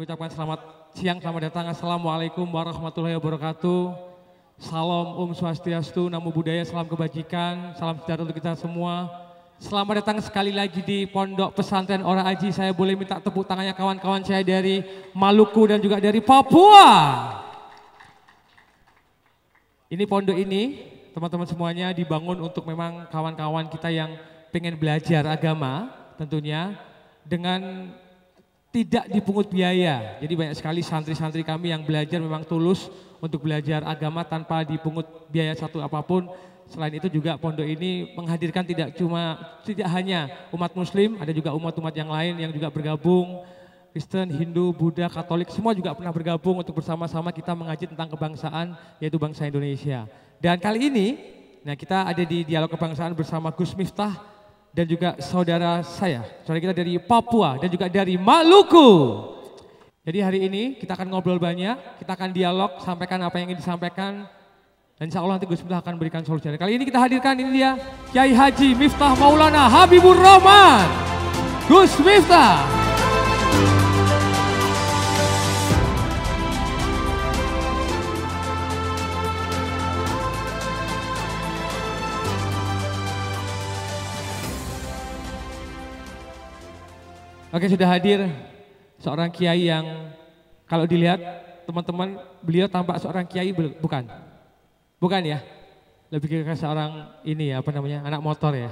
Kami ucapkan selamat siang, selamat datang. Assalamualaikum warahmatullahi wabarakatuh. Salam Om Swastiastu, Namo Buddhaya, Salam Kebajikan, Salam sejahtera untuk kita semua. Selamat datang sekali lagi di Pondok Pesantren Orang Aji. Saya boleh minta tepuk tangannya kawan-kawan saya dari Maluku dan juga dari Papua. Ini pondok ini, teman-teman semuanya dibangun untuk memang kawan-kawan kita yang pengen belajar agama tentunya dengan tidak dipungut biaya. Jadi banyak sekali santri-santri kami yang belajar memang tulus untuk belajar agama tanpa dipungut biaya satu apapun. Selain itu juga pondok ini menghadirkan tidak cuma tidak hanya umat muslim, ada juga umat-umat yang lain yang juga bergabung Kristen, Hindu, Buddha, Katolik semua juga pernah bergabung untuk bersama-sama kita mengaji tentang kebangsaan yaitu bangsa Indonesia. Dan kali ini nah kita ada di dialog kebangsaan bersama Gus Miftah dan juga saudara saya, saudara kita dari Papua dan juga dari Maluku. Jadi hari ini kita akan ngobrol banyak, kita akan dialog, sampaikan apa yang ingin disampaikan. Dan insya Allah nanti Gus Miftah akan berikan solusi. Kali ini kita hadirkan ini dia Kiai Haji Miftah Maulana Habibur Rahman. Gus Miftah. Oke sudah hadir seorang kiai yang kalau dilihat teman-teman beliau tampak seorang kiai bukan? Bukan ya? Lebih ke seorang ini ya apa namanya anak motor ya.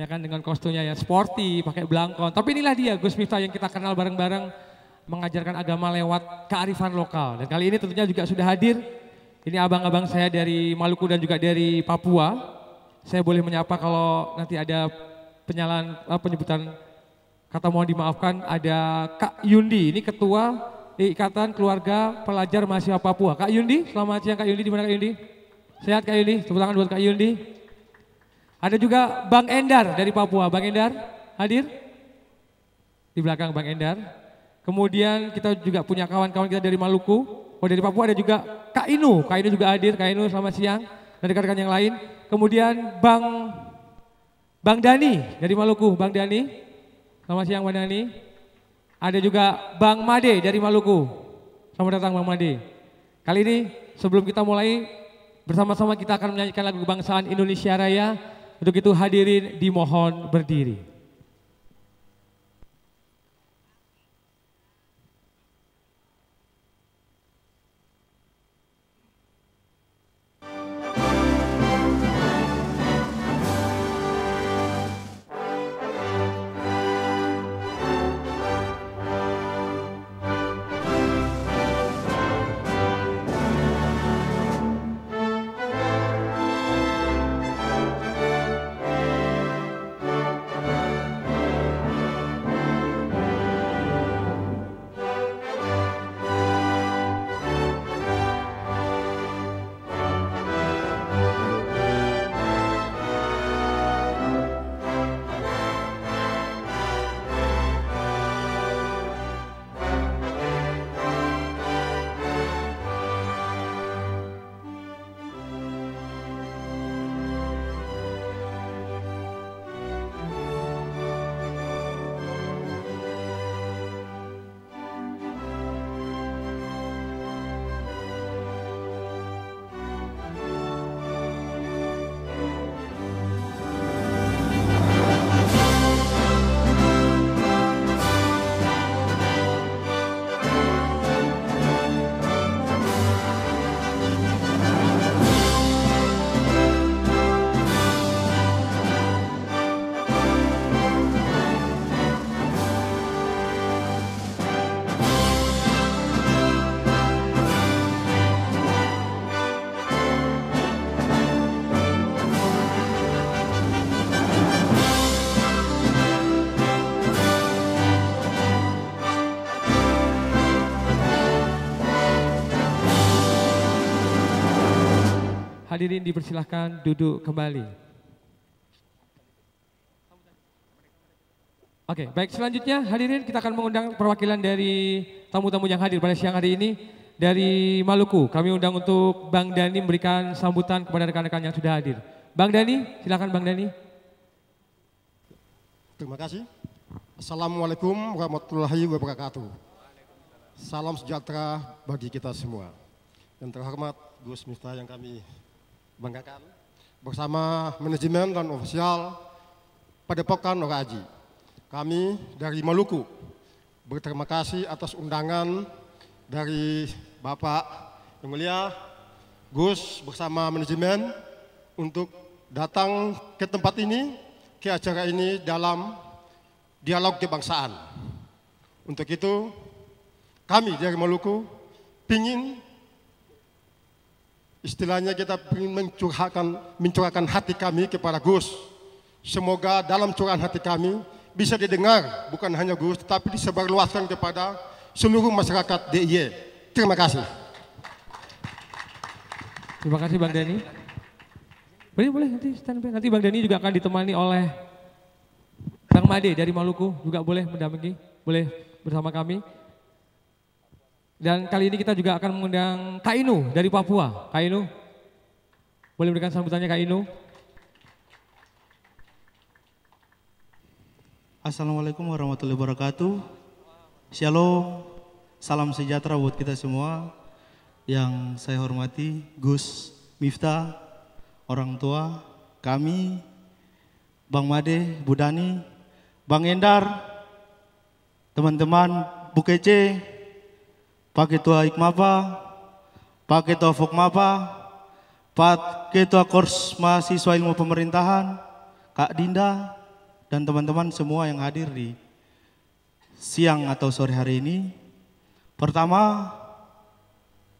Ya kan dengan kostumnya ya sporty, pakai belangkon. Tapi inilah dia Gus Miftah yang kita kenal bareng-bareng mengajarkan agama lewat kearifan lokal. Dan kali ini tentunya juga sudah hadir. Ini abang-abang saya dari Maluku dan juga dari Papua. Saya boleh menyapa kalau nanti ada penyalahan uh, eh, penyebutan kata mohon dimaafkan ada Kak Yundi ini ketua Ikatan Keluarga Pelajar Mahasiswa Papua. Kak Yundi, selamat siang Kak Yundi, di mana Kak Yundi? Sehat Kak Yundi, tepuk tangan buat Kak Yundi. Ada juga Bang Endar dari Papua. Bang Endar hadir di belakang Bang Endar. Kemudian kita juga punya kawan-kawan kita dari Maluku. Oh dari Papua ada juga Kak Inu. Kak Inu juga hadir. Kak Inu selamat siang. Dan rekan-rekan yang lain. Kemudian Bang Bang Dani dari Maluku, Bang Dani. Selamat siang Bang Dani. Ada juga Bang Made dari Maluku. Selamat datang Bang Made. Kali ini sebelum kita mulai bersama-sama kita akan menyanyikan lagu kebangsaan Indonesia Raya. Untuk itu hadirin dimohon berdiri. Hadirin dipersilahkan duduk kembali. Oke, baik selanjutnya hadirin kita akan mengundang perwakilan dari tamu-tamu yang hadir pada siang hari ini dari Maluku. Kami undang untuk Bang Dani memberikan sambutan kepada rekan-rekan yang sudah hadir. Bang Dani, silakan Bang Dani. Terima kasih. Assalamualaikum warahmatullahi wabarakatuh. Salam sejahtera bagi kita semua. Yang terhormat Gus Miftah yang kami banggakan bersama manajemen dan ofisial Padepokan Noraji. Kami dari Maluku berterima kasih atas undangan dari Bapak Yang Mulia Gus bersama manajemen untuk datang ke tempat ini, ke acara ini dalam dialog kebangsaan. Untuk itu, kami dari Maluku ingin Istilahnya kita ingin mencurahkan, mencurahkan hati kami kepada Gus. Semoga dalam curahan hati kami bisa didengar bukan hanya Gus tetapi disebarluaskan kepada seluruh masyarakat DIY. Terima kasih. Terima kasih Bang Dani. Boleh boleh nanti stand by. Nanti Bang Dani juga akan ditemani oleh Bang Made dari Maluku juga boleh mendampingi, boleh bersama kami. Dan kali ini kita juga akan mengundang Kak Inu dari Papua. Kak Inu, boleh berikan sambutannya Kak Inu. Assalamualaikum warahmatullahi wabarakatuh. Shalom, salam sejahtera buat kita semua. Yang saya hormati Gus Miftah, orang tua, kami, Bang Made, Budani, Bang Endar, teman-teman Bukece, Pak paketua ikmapa, paketua fokmapa, Ketua kurs mahasiswa ilmu pemerintahan, Kak Dinda, dan teman-teman semua yang hadir di siang atau sore hari ini. Pertama,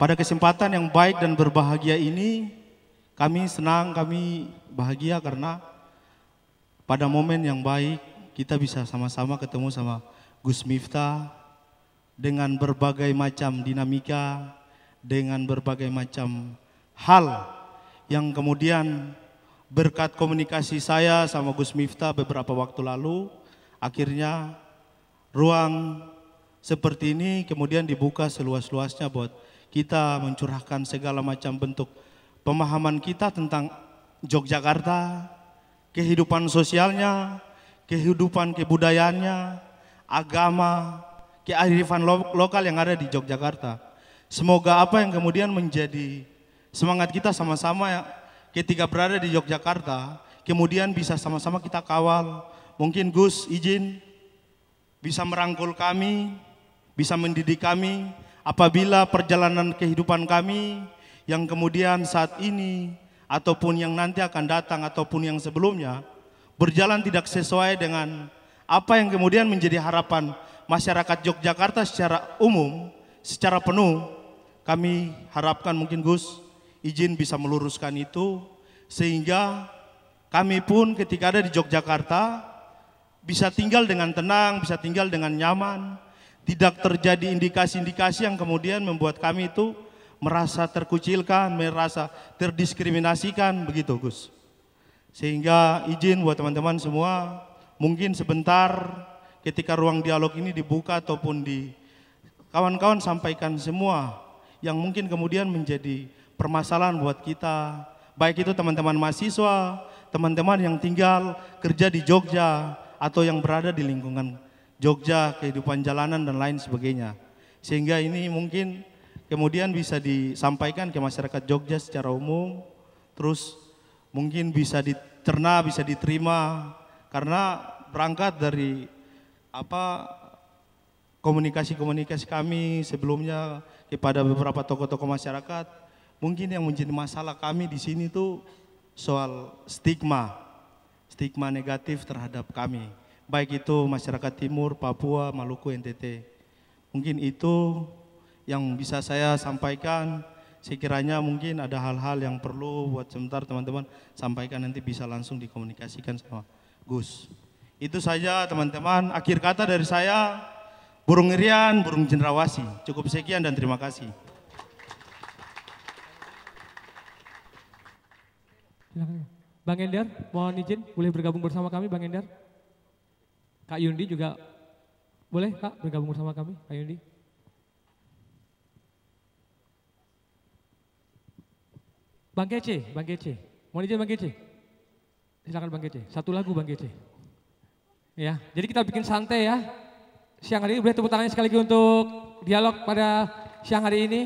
pada kesempatan yang baik dan berbahagia ini, kami senang, kami bahagia karena pada momen yang baik kita bisa sama-sama ketemu sama Gus Miftah, dengan berbagai macam dinamika, dengan berbagai macam hal yang kemudian berkat komunikasi saya sama Gus Miftah beberapa waktu lalu, akhirnya ruang seperti ini kemudian dibuka seluas-luasnya buat kita mencurahkan segala macam bentuk pemahaman kita tentang Yogyakarta, kehidupan sosialnya, kehidupan kebudayaannya, agama, kearifan lo lokal yang ada di Yogyakarta. Semoga apa yang kemudian menjadi semangat kita sama-sama ya, ketika berada di Yogyakarta, kemudian bisa sama-sama kita kawal. Mungkin Gus izin bisa merangkul kami, bisa mendidik kami apabila perjalanan kehidupan kami yang kemudian saat ini ataupun yang nanti akan datang ataupun yang sebelumnya berjalan tidak sesuai dengan apa yang kemudian menjadi harapan masyarakat Yogyakarta secara umum, secara penuh, kami harapkan mungkin Gus izin bisa meluruskan itu sehingga kami pun ketika ada di Yogyakarta bisa tinggal dengan tenang, bisa tinggal dengan nyaman, tidak terjadi indikasi-indikasi yang kemudian membuat kami itu merasa terkucilkan, merasa terdiskriminasikan begitu Gus. Sehingga izin buat teman-teman semua, mungkin sebentar ketika ruang dialog ini dibuka ataupun di kawan-kawan sampaikan semua yang mungkin kemudian menjadi permasalahan buat kita, baik itu teman-teman mahasiswa, teman-teman yang tinggal kerja di Jogja atau yang berada di lingkungan Jogja, kehidupan jalanan dan lain sebagainya. Sehingga ini mungkin kemudian bisa disampaikan ke masyarakat Jogja secara umum, terus mungkin bisa dicerna, bisa diterima karena berangkat dari apa komunikasi-komunikasi kami sebelumnya kepada beberapa tokoh-tokoh masyarakat mungkin yang menjadi masalah kami di sini itu soal stigma stigma negatif terhadap kami baik itu masyarakat timur Papua Maluku NTT mungkin itu yang bisa saya sampaikan sekiranya mungkin ada hal-hal yang perlu buat sebentar teman-teman sampaikan nanti bisa langsung dikomunikasikan sama Gus. Itu saja teman-teman. Akhir kata dari saya, burung irian, burung cendrawasi. Cukup sekian dan terima kasih. Bang Endar, mohon izin boleh bergabung bersama kami Bang Endar. Kak Yundi juga boleh Kak bergabung bersama kami Kak Yundi. Bang Kece, Bang Kece. Mohon izin Bang Kece. Silakan Bang Kece. Satu lagu Bang Kece. Ya, jadi kita bikin santai ya. Siang hari ini boleh tepuk tangan sekali lagi untuk dialog pada siang hari ini.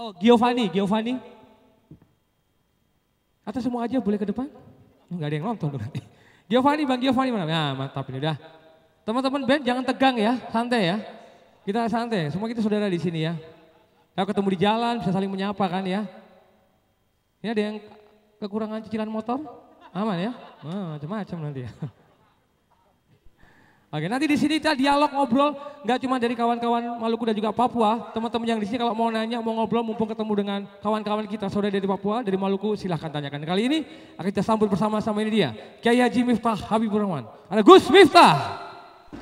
Oh, Giovanni, Giovanni. Atau semua aja boleh ke depan? Enggak oh, ada yang nonton berarti. Giovanni, Bang Giovanni mana? Nah, mantap ini udah. Teman-teman band jangan tegang ya, santai ya. Kita santai, semua kita saudara di sini ya. Kalau ketemu di jalan bisa saling menyapa kan ya. Ini ada yang kekurangan cicilan motor? Aman ya? macam-macam nanti ya. Oke, nanti di sini kita dialog ngobrol nggak cuma dari kawan-kawan Maluku dan juga Papua. Teman-teman yang di sini kalau mau nanya, mau ngobrol mumpung ketemu dengan kawan-kawan kita saudara dari Papua, dari Maluku silahkan tanyakan. Kali ini akan kita sambut bersama-sama ini dia, Kiai Haji Miftah Habibur Rahman. Ada Gus Miftah.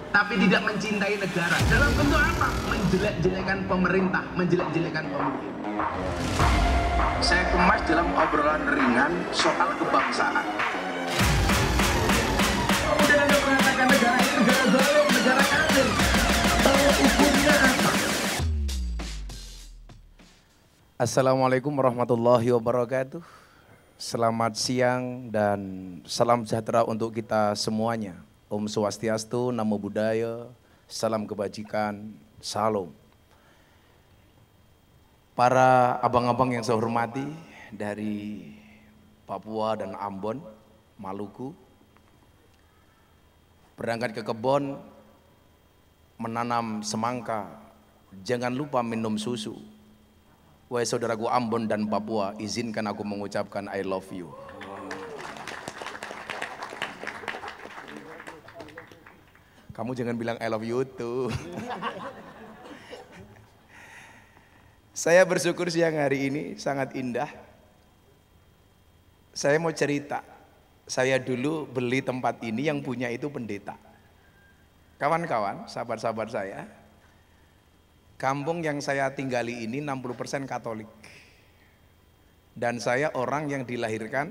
Tapi tidak mencintai negara. Dalam bentuk apa? Menjelek-jelekan pemerintah, menjelek-jelekan pemimpin saya kemas dalam obrolan ringan soal kebangsaan. Assalamualaikum warahmatullahi wabarakatuh. Selamat siang dan salam sejahtera untuk kita semuanya. Om Swastiastu, Namo Buddhaya, Salam Kebajikan, Salam para abang-abang yang saya hormati dari Papua dan Ambon, Maluku, berangkat ke Kebon menanam semangka, jangan lupa minum susu. Wahai saudaraku Ambon dan Papua, izinkan aku mengucapkan I love you. Kamu jangan bilang I love you tuh. Saya bersyukur siang hari ini sangat indah. Saya mau cerita. Saya dulu beli tempat ini yang punya itu pendeta. Kawan-kawan, sahabat-sahabat saya, kampung yang saya tinggali ini 60% Katolik. Dan saya orang yang dilahirkan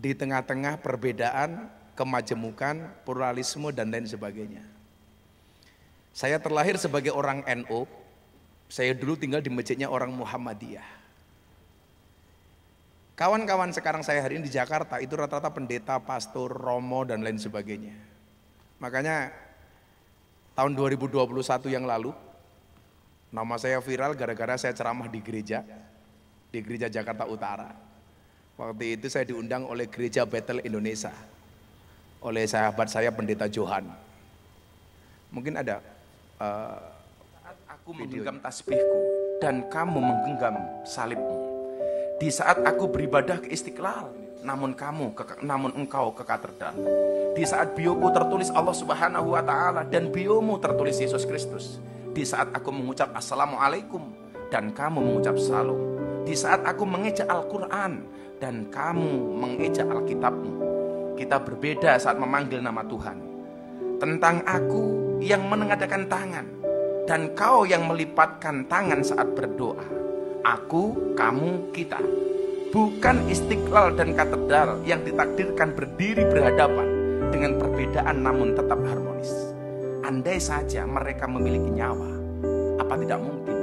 di tengah-tengah perbedaan, kemajemukan, pluralisme dan lain sebagainya. Saya terlahir sebagai orang NU, NO, saya dulu tinggal di masjidnya orang Muhammadiyah. Kawan-kawan sekarang saya hari ini di Jakarta itu rata-rata pendeta, pastor, romo, dan lain sebagainya. Makanya tahun 2021 yang lalu, nama saya viral gara-gara saya ceramah di gereja, di gereja Jakarta Utara. Waktu itu saya diundang oleh gereja Betel Indonesia, oleh sahabat saya pendeta Johan. Mungkin ada uh, Aku menggenggam tasbihku dan kamu menggenggam salibmu. Di saat aku beribadah ke istiqlal, namun kamu ke, namun engkau ke katedral. Di saat bioku tertulis Allah Subhanahu wa taala dan biomu tertulis Yesus Kristus. Di saat aku mengucap assalamualaikum dan kamu mengucap salam. Di saat aku mengeja Al-Qur'an dan kamu mengeja Alkitabmu. Kita berbeda saat memanggil nama Tuhan. Tentang aku yang menengadakan tangan dan kau yang melipatkan tangan saat berdoa. Aku, kamu, kita. Bukan istiqlal dan katedral yang ditakdirkan berdiri berhadapan dengan perbedaan namun tetap harmonis. Andai saja mereka memiliki nyawa, apa tidak mungkin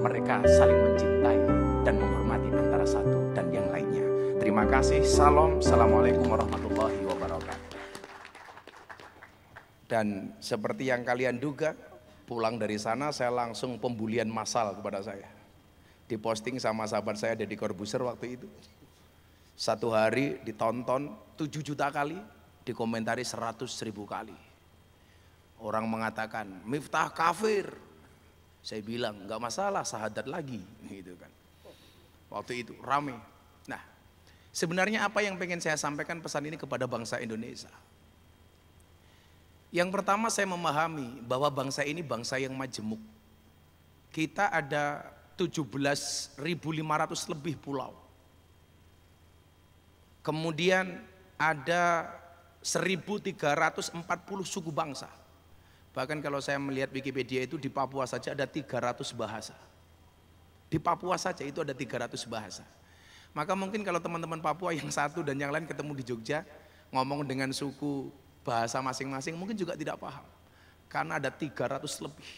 mereka saling mencintai dan menghormati antara satu dan yang lainnya. Terima kasih. Salam. Assalamualaikum warahmatullahi wabarakatuh. Dan seperti yang kalian duga, Pulang dari sana saya langsung pembulian massal kepada saya. Diposting sama sahabat saya Deddy Corbuzier waktu itu. Satu hari ditonton 7 juta kali, dikomentari 100 ribu kali. Orang mengatakan, Miftah kafir. Saya bilang, nggak masalah, sahadat lagi. Gitu kan. Waktu itu rame. Nah, sebenarnya apa yang pengen saya sampaikan pesan ini kepada bangsa Indonesia? Yang pertama saya memahami bahwa bangsa ini bangsa yang majemuk. Kita ada 17.500 lebih pulau. Kemudian ada 1.340 suku bangsa. Bahkan kalau saya melihat Wikipedia itu di Papua saja ada 300 bahasa. Di Papua saja itu ada 300 bahasa. Maka mungkin kalau teman-teman Papua yang satu dan yang lain ketemu di Jogja, ngomong dengan suku bahasa masing-masing mungkin juga tidak paham. Karena ada 300 lebih.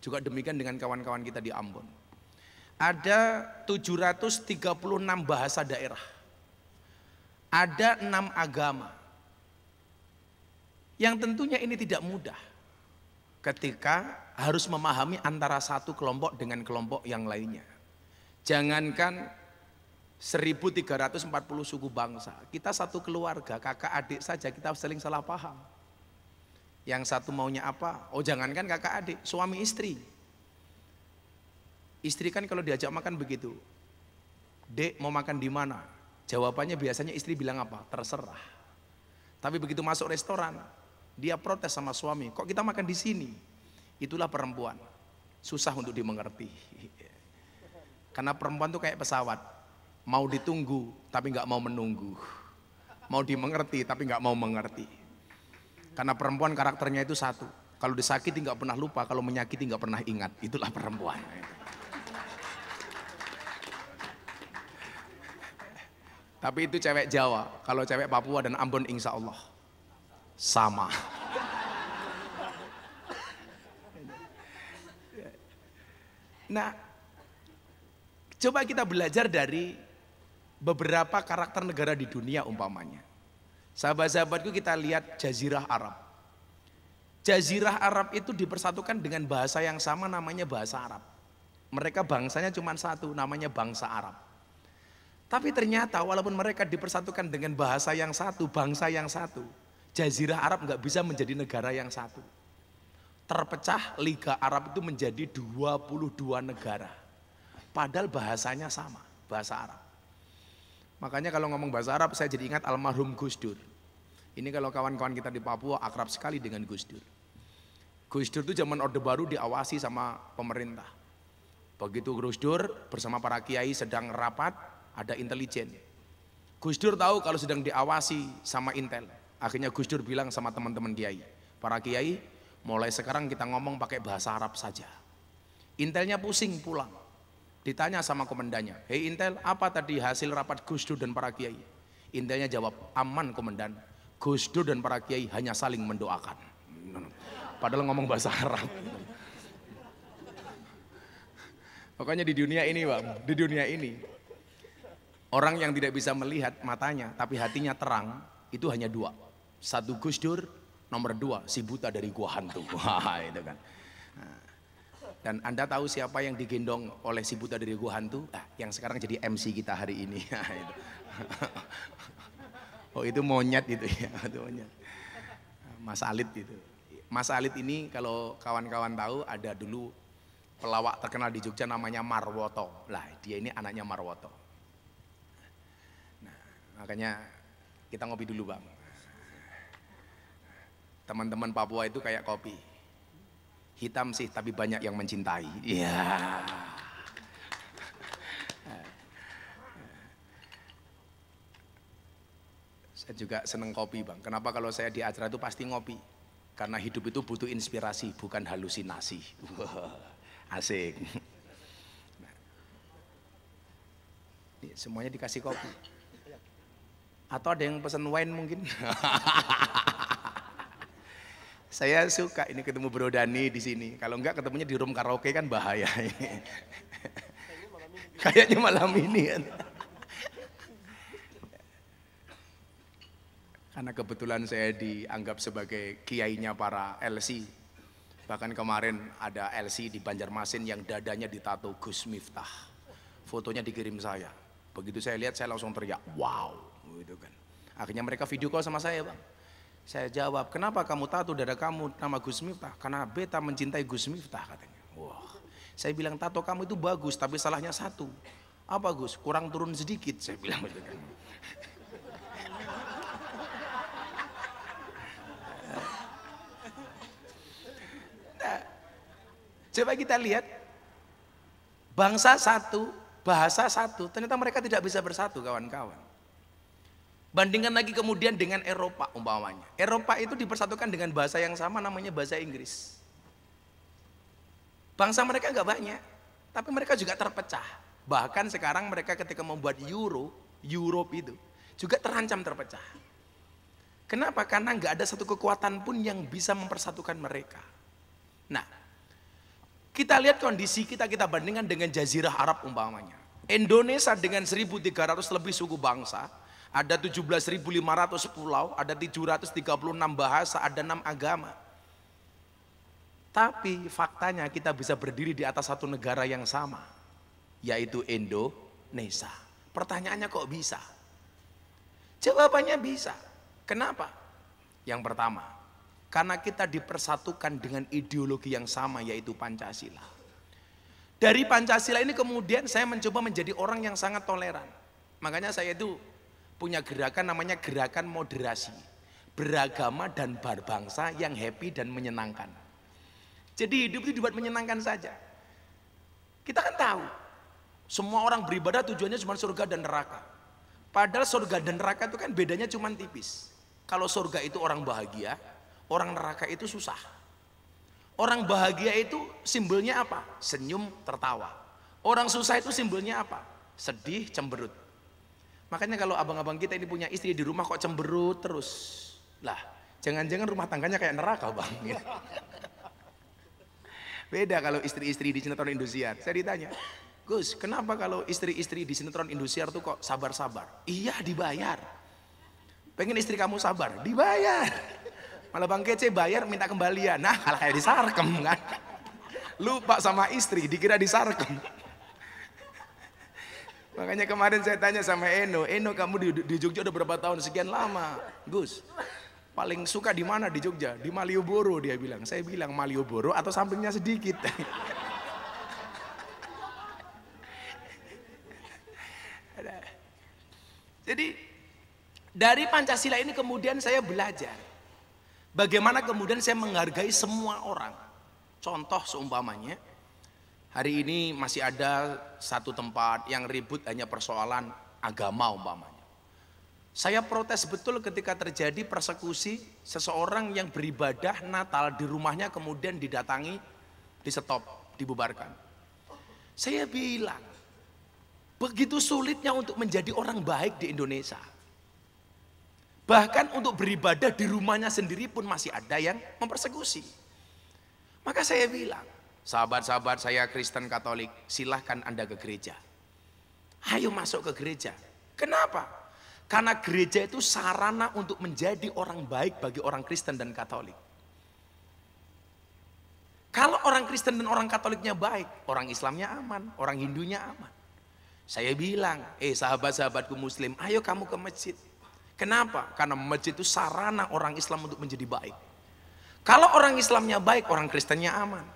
Juga demikian dengan kawan-kawan kita di Ambon. Ada 736 bahasa daerah. Ada enam agama. Yang tentunya ini tidak mudah. Ketika harus memahami antara satu kelompok dengan kelompok yang lainnya. Jangankan 1340 suku bangsa. Kita satu keluarga, kakak adik saja kita saling salah paham. Yang satu maunya apa? Oh jangankan kakak adik, suami istri. Istri kan kalau diajak makan begitu. Dek mau makan di mana? Jawabannya biasanya istri bilang apa? Terserah. Tapi begitu masuk restoran, dia protes sama suami. Kok kita makan di sini? Itulah perempuan. Susah untuk dimengerti. Karena perempuan tuh kayak pesawat Mau ditunggu tapi nggak mau menunggu. Mau dimengerti tapi nggak mau mengerti. Karena perempuan karakternya itu satu. Kalau disakiti nggak pernah lupa, kalau menyakiti nggak pernah ingat. Itulah perempuan. Tapi itu cewek Jawa. Kalau cewek Papua dan Ambon insya Allah. Sama. Nah, coba kita belajar dari beberapa karakter negara di dunia umpamanya. Sahabat-sahabatku kita lihat Jazirah Arab. Jazirah Arab itu dipersatukan dengan bahasa yang sama namanya bahasa Arab. Mereka bangsanya cuma satu namanya bangsa Arab. Tapi ternyata walaupun mereka dipersatukan dengan bahasa yang satu, bangsa yang satu, Jazirah Arab nggak bisa menjadi negara yang satu. Terpecah Liga Arab itu menjadi 22 negara. Padahal bahasanya sama, bahasa Arab. Makanya kalau ngomong bahasa Arab saya jadi ingat almarhum Gus Dur. Ini kalau kawan-kawan kita di Papua akrab sekali dengan Gus Dur. Gus Dur itu zaman Orde Baru diawasi sama pemerintah. Begitu Gus Dur bersama para kiai sedang rapat, ada intelijen. Gus Dur tahu kalau sedang diawasi sama intel. Akhirnya Gus Dur bilang sama teman-teman kiai, para kiai mulai sekarang kita ngomong pakai bahasa Arab saja. Intelnya pusing pulang. Ditanya sama komandannya, hei Intel, apa tadi hasil rapat Gus Dur dan para kiai? Intelnya jawab, aman komandan. Gus Dur dan para kiai hanya saling mendoakan. Padahal ngomong bahasa Arab. Pokoknya di dunia ini bang, di dunia ini. Orang yang tidak bisa melihat matanya, tapi hatinya terang, itu hanya dua. Satu Gus Dur, nomor dua si buta dari gua hantu. Wah itu kan. Nah, dan Anda tahu siapa yang digendong oleh si buta dari gua hantu? Ah, yang sekarang jadi MC kita hari ini. Ah, oh itu monyet itu ya, itu monyet. Ah, Mas Alit itu. Mas Alit ini kalau kawan-kawan tahu ada dulu pelawak terkenal di Jogja namanya Marwoto. Lah dia ini anaknya Marwoto. Nah, makanya kita ngopi dulu bang. Teman-teman Papua itu kayak kopi Hitam sih, tapi banyak yang mencintai. Iya. Saya juga seneng kopi bang. Kenapa kalau saya di acara itu pasti ngopi? Karena hidup itu butuh inspirasi, bukan halusinasi. asik. semuanya dikasih kopi. Atau ada yang pesen wine mungkin? Saya suka ini ketemu Bro Dani di sini. Kalau enggak ketemunya di room karaoke kan bahaya. Kayaknya malam ini. Kan. Karena kebetulan saya dianggap sebagai kiainya para LC. Bahkan kemarin ada LC di Banjarmasin yang dadanya ditato Gus Miftah. Fotonya dikirim saya. Begitu saya lihat saya langsung teriak, wow. Gitu kan. Akhirnya mereka video call sama saya bang. Saya jawab, kenapa kamu tato dada kamu nama Gus Miftah? Karena beta mencintai Gus Miftah katanya. Wah, saya bilang tato kamu itu bagus tapi salahnya satu. Apa Gus? Kurang turun sedikit saya bilang begitu. Kan. nah, coba kita lihat bangsa satu, bahasa satu, ternyata mereka tidak bisa bersatu kawan-kawan. Bandingkan lagi kemudian dengan Eropa umpamanya. Eropa itu dipersatukan dengan bahasa yang sama namanya bahasa Inggris. Bangsa mereka nggak banyak, tapi mereka juga terpecah. Bahkan sekarang mereka ketika membuat euro, Europe itu juga terancam terpecah. Kenapa? Karena nggak ada satu kekuatan pun yang bisa mempersatukan mereka. Nah, kita lihat kondisi kita kita bandingkan dengan Jazirah Arab umpamanya. Indonesia dengan 1.300 lebih suku bangsa, ada 17.500 pulau, ada 736 bahasa, ada 6 agama. Tapi faktanya kita bisa berdiri di atas satu negara yang sama, yaitu Indonesia. Pertanyaannya kok bisa? Jawabannya bisa. Kenapa? Yang pertama, karena kita dipersatukan dengan ideologi yang sama yaitu Pancasila. Dari Pancasila ini kemudian saya mencoba menjadi orang yang sangat toleran. Makanya saya itu punya gerakan namanya gerakan moderasi beragama dan berbangsa yang happy dan menyenangkan jadi hidup itu dibuat menyenangkan saja kita kan tahu semua orang beribadah tujuannya cuma surga dan neraka padahal surga dan neraka itu kan bedanya cuma tipis kalau surga itu orang bahagia orang neraka itu susah orang bahagia itu simbolnya apa senyum tertawa orang susah itu simbolnya apa sedih cemberut Makanya kalau abang-abang kita ini punya istri di rumah kok cemberut terus. Lah, jangan-jangan rumah tangganya kayak neraka bang. Gitu. Beda kalau istri-istri di sinetron Indosiar. Saya ditanya, Gus, kenapa kalau istri-istri di sinetron Indosiar tuh kok sabar-sabar? Iya, dibayar. Pengen istri kamu sabar? Dibayar. Malah Bang Kece bayar minta kembalian. Nah, kalah kayak disarkem kan. Lupa sama istri, dikira disarkem. Makanya kemarin saya tanya sama Eno, Eno kamu di, di Jogja udah berapa tahun? Sekian lama. Gus, paling suka di mana di Jogja? Di Malioboro dia bilang. Saya bilang Malioboro atau sampingnya sedikit. Jadi dari Pancasila ini kemudian saya belajar bagaimana kemudian saya menghargai semua orang. Contoh seumpamanya, Hari ini masih ada satu tempat yang ribut hanya persoalan agama umpamanya. Saya protes betul ketika terjadi persekusi seseorang yang beribadah Natal di rumahnya kemudian didatangi, di stop, dibubarkan. Saya bilang, begitu sulitnya untuk menjadi orang baik di Indonesia. Bahkan untuk beribadah di rumahnya sendiri pun masih ada yang mempersekusi. Maka saya bilang, Sahabat-sahabat saya Kristen Katolik, silahkan Anda ke gereja. Ayo masuk ke gereja. Kenapa? Karena gereja itu sarana untuk menjadi orang baik bagi orang Kristen dan Katolik. Kalau orang Kristen dan orang Katoliknya baik, orang Islamnya aman, orang Hindunya aman. Saya bilang, eh sahabat-sahabatku Muslim, ayo kamu ke masjid. Kenapa? Karena masjid itu sarana orang Islam untuk menjadi baik. Kalau orang Islamnya baik, orang Kristennya aman.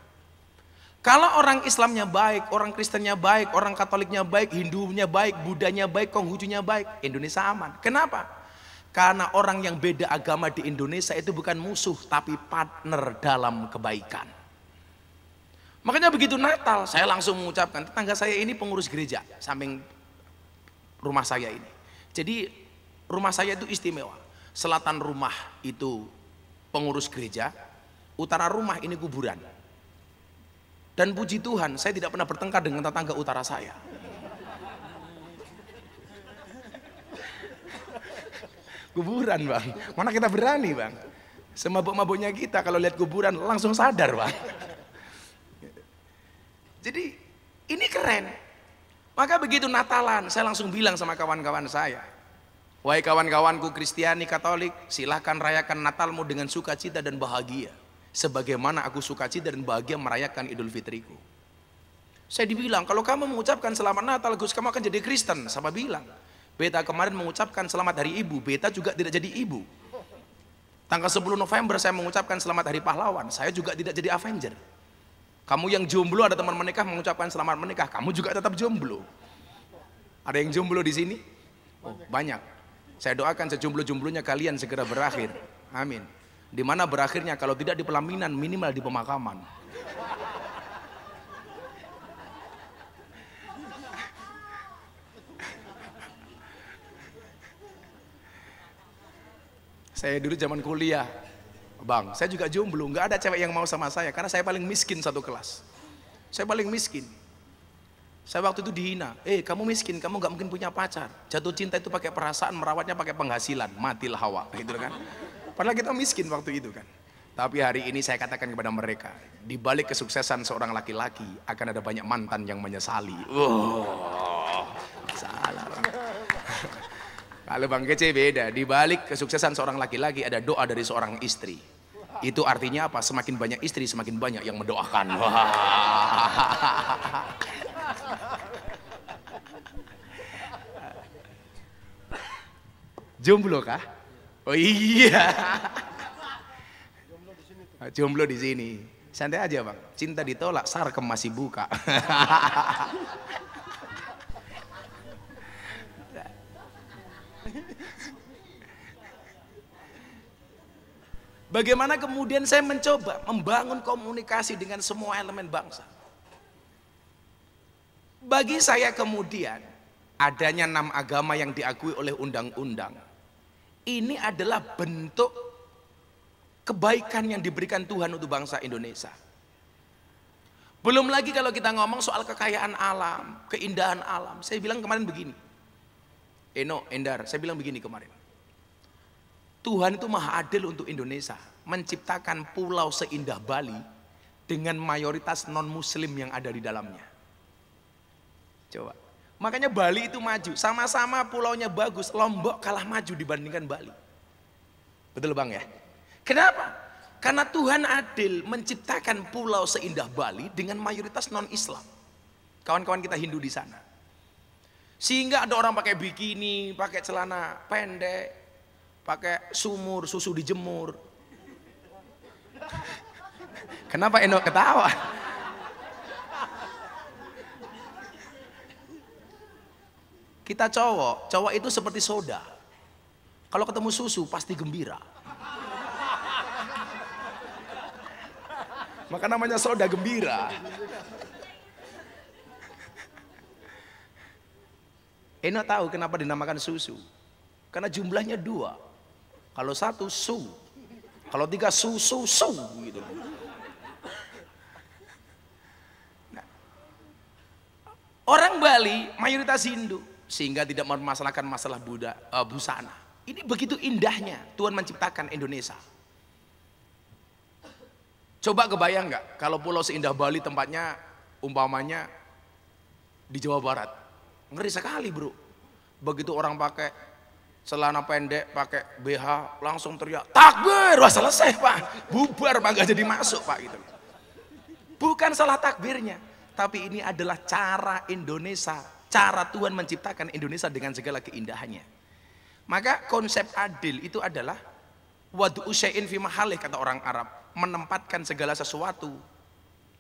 Kalau orang Islamnya baik, orang Kristennya baik, orang Katoliknya baik, Hindunya baik, Budanya baik, Konghucunya baik, Indonesia aman. Kenapa? Karena orang yang beda agama di Indonesia itu bukan musuh, tapi partner dalam kebaikan. Makanya begitu Natal, saya langsung mengucapkan, tetangga saya ini pengurus gereja, samping rumah saya ini. Jadi rumah saya itu istimewa. Selatan rumah itu pengurus gereja, utara rumah ini kuburan. Dan puji Tuhan, saya tidak pernah bertengkar dengan tetangga utara saya. Kuburan bang, mana kita berani bang. Semabuk-mabuknya kita kalau lihat kuburan langsung sadar bang. Jadi ini keren. Maka begitu Natalan, saya langsung bilang sama kawan-kawan saya, Wahai kawan-kawanku Kristiani Katolik, silahkan rayakan Natalmu dengan sukacita dan bahagia. Sebagaimana aku sukacita dan bahagia merayakan Idul Fitriku. Saya dibilang, kalau kamu mengucapkan selamat Natal, Gus, kamu akan jadi Kristen. Sama bilang, Beta kemarin mengucapkan selamat hari ibu, Beta juga tidak jadi ibu. Tanggal 10 November saya mengucapkan selamat hari pahlawan, saya juga tidak jadi Avenger. Kamu yang jomblo ada teman menikah mengucapkan selamat menikah, kamu juga tetap jomblo. Ada yang jomblo di sini? Oh, banyak. Saya doakan sejomblo-jomblonya kalian segera berakhir. Amin. Di mana berakhirnya kalau tidak di pelaminan minimal di pemakaman. Saya dulu zaman kuliah, Bang, saya juga jomblo, nggak ada cewek yang mau sama saya karena saya paling miskin satu kelas. Saya paling miskin. Saya waktu itu dihina, eh kamu miskin, kamu nggak mungkin punya pacar. Jatuh cinta itu pakai perasaan, merawatnya pakai penghasilan, matilah hawa, gitu kan. Padahal kita miskin waktu itu kan. Tapi hari ini saya katakan kepada mereka, di balik kesuksesan seorang laki-laki akan ada banyak mantan yang menyesali. Oh, salah. Bang. Kalau Bang Kece beda, di balik kesuksesan seorang laki-laki ada doa dari seorang istri. Itu artinya apa? Semakin banyak istri, semakin banyak yang mendoakan. Jomblo kah? Oh iya. Jomblo di sini. Santai aja bang. Cinta ditolak, sarkem masih buka. Bagaimana kemudian saya mencoba membangun komunikasi dengan semua elemen bangsa. Bagi saya kemudian adanya enam agama yang diakui oleh undang-undang ini adalah bentuk kebaikan yang diberikan Tuhan untuk bangsa Indonesia. Belum lagi kalau kita ngomong soal kekayaan alam, keindahan alam. Saya bilang kemarin begini. Eno, Endar, saya bilang begini kemarin. Tuhan itu maha adil untuk Indonesia. Menciptakan pulau seindah Bali dengan mayoritas non muslim yang ada di dalamnya. Coba. Makanya Bali itu maju, sama-sama pulaunya bagus, Lombok kalah maju dibandingkan Bali. Betul Bang ya? Kenapa? Karena Tuhan adil menciptakan pulau seindah Bali dengan mayoritas non-Islam. Kawan-kawan kita Hindu di sana. Sehingga ada orang pakai bikini, pakai celana pendek, pakai sumur, susu dijemur. Kenapa Eno ketawa? Kita cowok, cowok itu seperti soda. Kalau ketemu susu pasti gembira. Maka namanya soda gembira. Enak tahu kenapa dinamakan susu. Karena jumlahnya dua. Kalau satu su, kalau tiga su su su gitu. Nah, orang Bali mayoritas Hindu sehingga tidak mempermasalahkan masalah buda, uh, eh, busana. Ini begitu indahnya Tuhan menciptakan Indonesia. Coba kebayang nggak kalau pulau seindah Bali tempatnya umpamanya di Jawa Barat. Ngeri sekali bro. Begitu orang pakai celana pendek, pakai BH, langsung teriak, takbir, wah selesai pak. Bubar pak, gak jadi masuk pak. Gitu. Bukan salah takbirnya, tapi ini adalah cara Indonesia cara Tuhan menciptakan Indonesia dengan segala keindahannya. Maka konsep adil itu adalah wadu usyain fi mahalih kata orang Arab, menempatkan segala sesuatu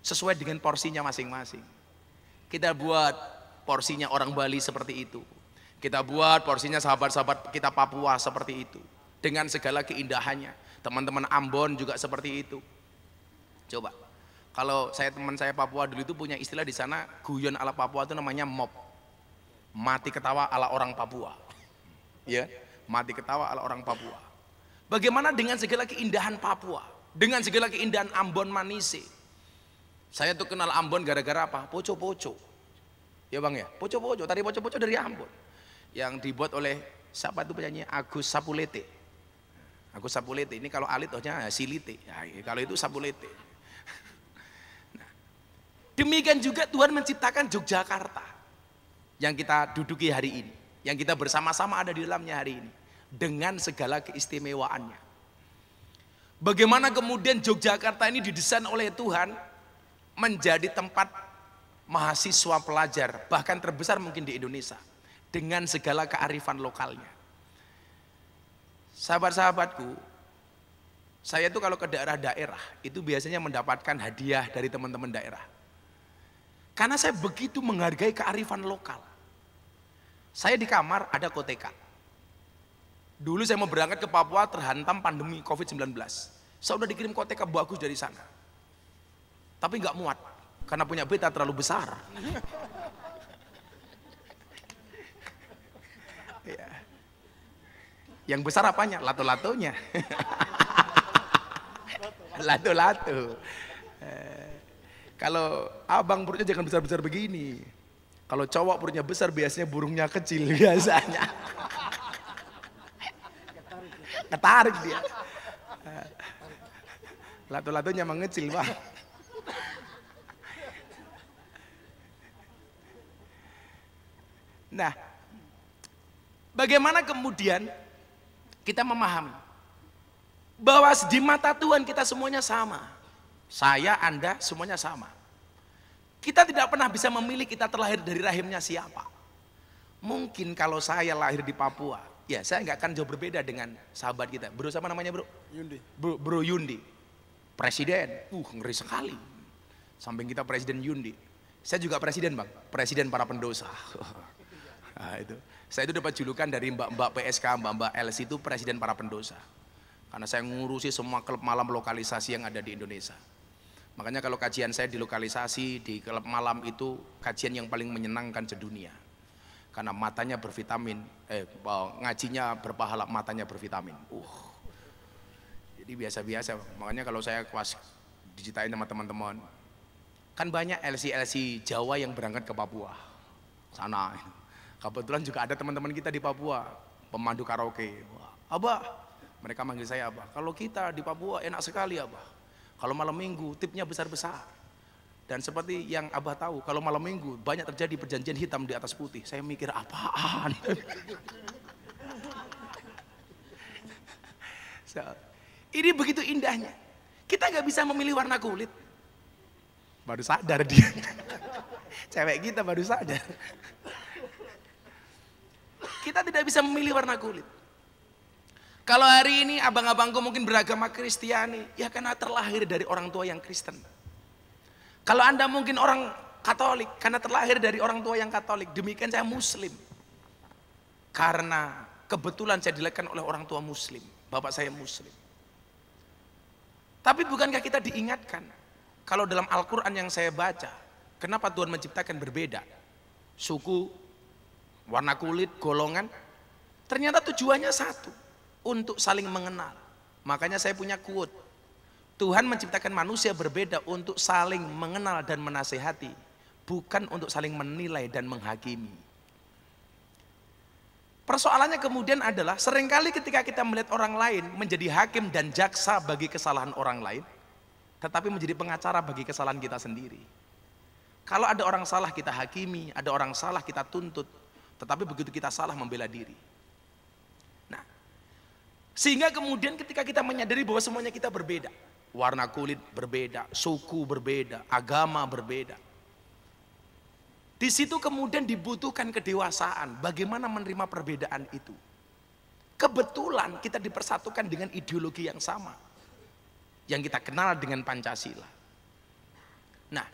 sesuai dengan porsinya masing-masing. Kita buat porsinya orang Bali seperti itu. Kita buat porsinya sahabat-sahabat kita Papua seperti itu. Dengan segala keindahannya. Teman-teman Ambon juga seperti itu. Coba, kalau saya teman saya Papua dulu itu punya istilah di sana guyon ala Papua itu namanya mop. Mati ketawa ala orang Papua. Ya, mati ketawa ala orang Papua. Bagaimana dengan segala keindahan Papua? Dengan segala keindahan Ambon Manise. Saya tuh kenal Ambon gara-gara apa? Poco-poco. Ya Bang ya, poco-poco. Tadi poco-poco dari Ambon. Yang dibuat oleh siapa itu penyanyi? Agus Sapulete. Agus Sapulete. Ini kalau alit ohnya eh, silite. Ya, kalau itu Sapulete. Nah, demikian juga Tuhan menciptakan Yogyakarta yang kita duduki hari ini, yang kita bersama-sama ada di dalamnya hari ini, dengan segala keistimewaannya. Bagaimana kemudian Yogyakarta ini didesain oleh Tuhan menjadi tempat mahasiswa pelajar, bahkan terbesar mungkin di Indonesia, dengan segala kearifan lokalnya. Sahabat-sahabatku, saya itu kalau ke daerah-daerah, itu biasanya mendapatkan hadiah dari teman-teman daerah. Karena saya begitu menghargai kearifan lokal. Saya di kamar ada koteka. Dulu saya mau berangkat ke Papua terhantam pandemi COVID-19. Saya udah dikirim koteka bagus dari sana. Tapi nggak muat karena punya beta terlalu besar. Iya. Yang besar apanya? Lato-latonya. Lato-lato. Eh, kalau abang perutnya jangan besar-besar begini. Kalau cowok perutnya besar biasanya burungnya kecil biasanya. Ketarik dia. lato-latonya mengecil pak. Nah, bagaimana kemudian kita memahami bahwa di mata Tuhan kita semuanya sama. Saya, Anda, semuanya sama. Kita tidak pernah bisa memilih kita terlahir dari rahimnya siapa. Mungkin kalau saya lahir di Papua, ya saya nggak akan jauh berbeda dengan sahabat kita. Bro siapa namanya bro? Yundi. Bro, bro Yundi. Presiden, uh ngeri sekali. Samping kita Presiden Yundi. Saya juga presiden bang, presiden para pendosa. nah, itu. Saya itu dapat julukan dari mbak-mbak PSK, mbak-mbak LC itu presiden para pendosa. Karena saya ngurusi semua klub malam lokalisasi yang ada di Indonesia. Makanya kalau kajian saya di lokalisasi, di klub malam itu kajian yang paling menyenangkan sedunia. Karena matanya bervitamin, eh ngajinya berpahala, matanya bervitamin. Uh. Jadi biasa-biasa. Makanya kalau saya kuas diceritain sama teman-teman, kan banyak LC-LC Jawa yang berangkat ke Papua. Sana. Kebetulan juga ada teman-teman kita di Papua, pemandu karaoke. Abah, mereka manggil saya Abah. Kalau kita di Papua enak sekali Abah kalau malam minggu tipnya besar-besar. Dan seperti yang Abah tahu, kalau malam minggu banyak terjadi perjanjian hitam di atas putih. Saya mikir apaan? so, ini begitu indahnya. Kita nggak bisa memilih warna kulit. Baru sadar dia. Cewek kita baru sadar. Kita tidak bisa memilih warna kulit. Kalau hari ini abang-abangku mungkin beragama Kristiani, ya karena terlahir dari orang tua yang Kristen. Kalau Anda mungkin orang Katolik, karena terlahir dari orang tua yang Katolik, demikian saya Muslim. Karena kebetulan saya dilahirkan oleh orang tua Muslim, bapak saya Muslim. Tapi bukankah kita diingatkan, kalau dalam Al-Quran yang saya baca, kenapa Tuhan menciptakan berbeda? Suku, warna kulit, golongan, ternyata tujuannya satu untuk saling mengenal. Makanya saya punya quote. Tuhan menciptakan manusia berbeda untuk saling mengenal dan menasehati, bukan untuk saling menilai dan menghakimi. Persoalannya kemudian adalah seringkali ketika kita melihat orang lain menjadi hakim dan jaksa bagi kesalahan orang lain, tetapi menjadi pengacara bagi kesalahan kita sendiri. Kalau ada orang salah kita hakimi, ada orang salah kita tuntut, tetapi begitu kita salah membela diri. Sehingga kemudian ketika kita menyadari bahwa semuanya kita berbeda. Warna kulit berbeda, suku berbeda, agama berbeda. Di situ kemudian dibutuhkan kedewasaan, bagaimana menerima perbedaan itu. Kebetulan kita dipersatukan dengan ideologi yang sama. Yang kita kenal dengan Pancasila. Nah,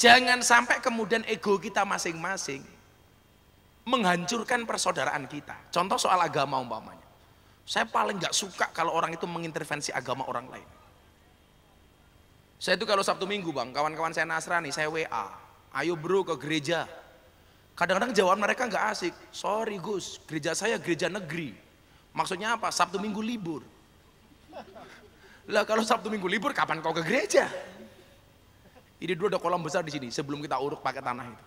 jangan sampai kemudian ego kita masing-masing menghancurkan persaudaraan kita. Contoh soal agama umpamanya. Saya paling nggak suka kalau orang itu mengintervensi agama orang lain. Saya itu kalau Sabtu Minggu bang, kawan-kawan saya Nasrani, saya WA. Ayo bro ke gereja. Kadang-kadang jawaban mereka nggak asik. Sorry Gus, gereja saya gereja negeri. Maksudnya apa? Sabtu Minggu libur. Lah kalau Sabtu Minggu libur kapan kau ke gereja? Ini dulu ada kolam besar di sini sebelum kita uruk pakai tanah itu.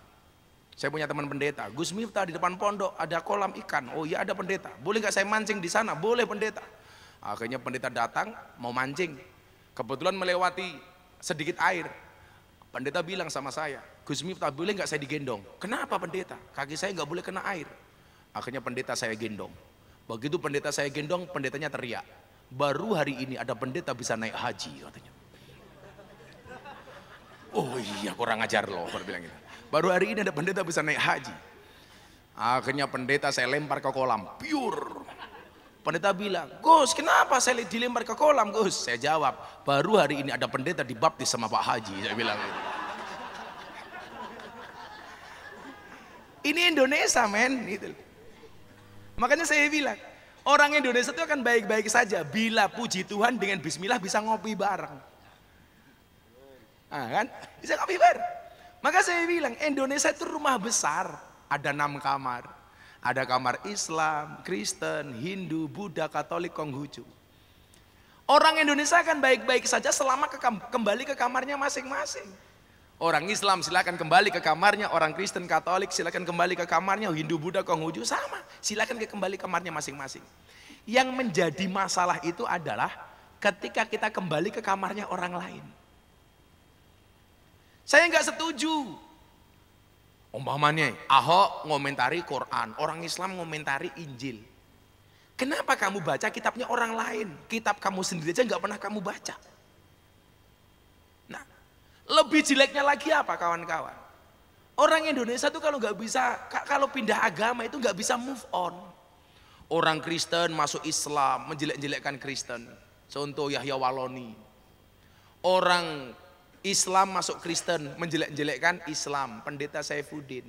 Saya punya teman pendeta, Gus Miftah di depan pondok ada kolam ikan. Oh iya ada pendeta. Boleh nggak saya mancing di sana? Boleh pendeta. Akhirnya pendeta datang mau mancing. Kebetulan melewati sedikit air. Pendeta bilang sama saya, Gus Miftah boleh nggak saya digendong? Kenapa pendeta? Kaki saya nggak boleh kena air. Akhirnya pendeta saya gendong. Begitu pendeta saya gendong, pendetanya teriak. Baru hari ini ada pendeta bisa naik haji katanya. Oh iya kurang ajar loh, berbilang gitu. Baru hari ini ada pendeta bisa naik haji. Akhirnya pendeta saya lempar ke kolam, pure. Pendeta bilang, Gus kenapa saya dilempar ke kolam Gus? Saya jawab, baru hari ini ada pendeta dibaptis sama Pak Haji. Saya bilang gitu. Ini Indonesia men. Gitu. Makanya saya bilang, orang Indonesia itu akan baik-baik saja bila puji Tuhan dengan bismillah bisa ngopi bareng. Nah, kan? Bisa ngopi bareng. Maka saya bilang Indonesia itu rumah besar, ada enam kamar. Ada kamar Islam, Kristen, Hindu, Buddha, Katolik, Konghucu. Orang Indonesia akan baik-baik saja selama ke, kembali ke kamarnya masing-masing. Orang Islam silakan kembali ke kamarnya, orang Kristen Katolik silakan kembali ke kamarnya, Hindu Buddha Konghucu sama, silakan ke kembali kamarnya masing-masing. Yang menjadi masalah itu adalah ketika kita kembali ke kamarnya orang lain. Saya nggak setuju. Umpamanya Ahok ngomentari Quran, orang Islam ngomentari Injil. Kenapa kamu baca kitabnya orang lain? Kitab kamu sendiri aja nggak pernah kamu baca. Nah, lebih jeleknya lagi apa kawan-kawan? Orang Indonesia tuh kalau nggak bisa, kalau pindah agama itu nggak bisa move on. Orang Kristen masuk Islam, menjelek-jelekkan Kristen. Contoh Yahya Waloni. Orang Islam masuk Kristen, menjelek-jelekkan Islam, pendeta Saifuddin.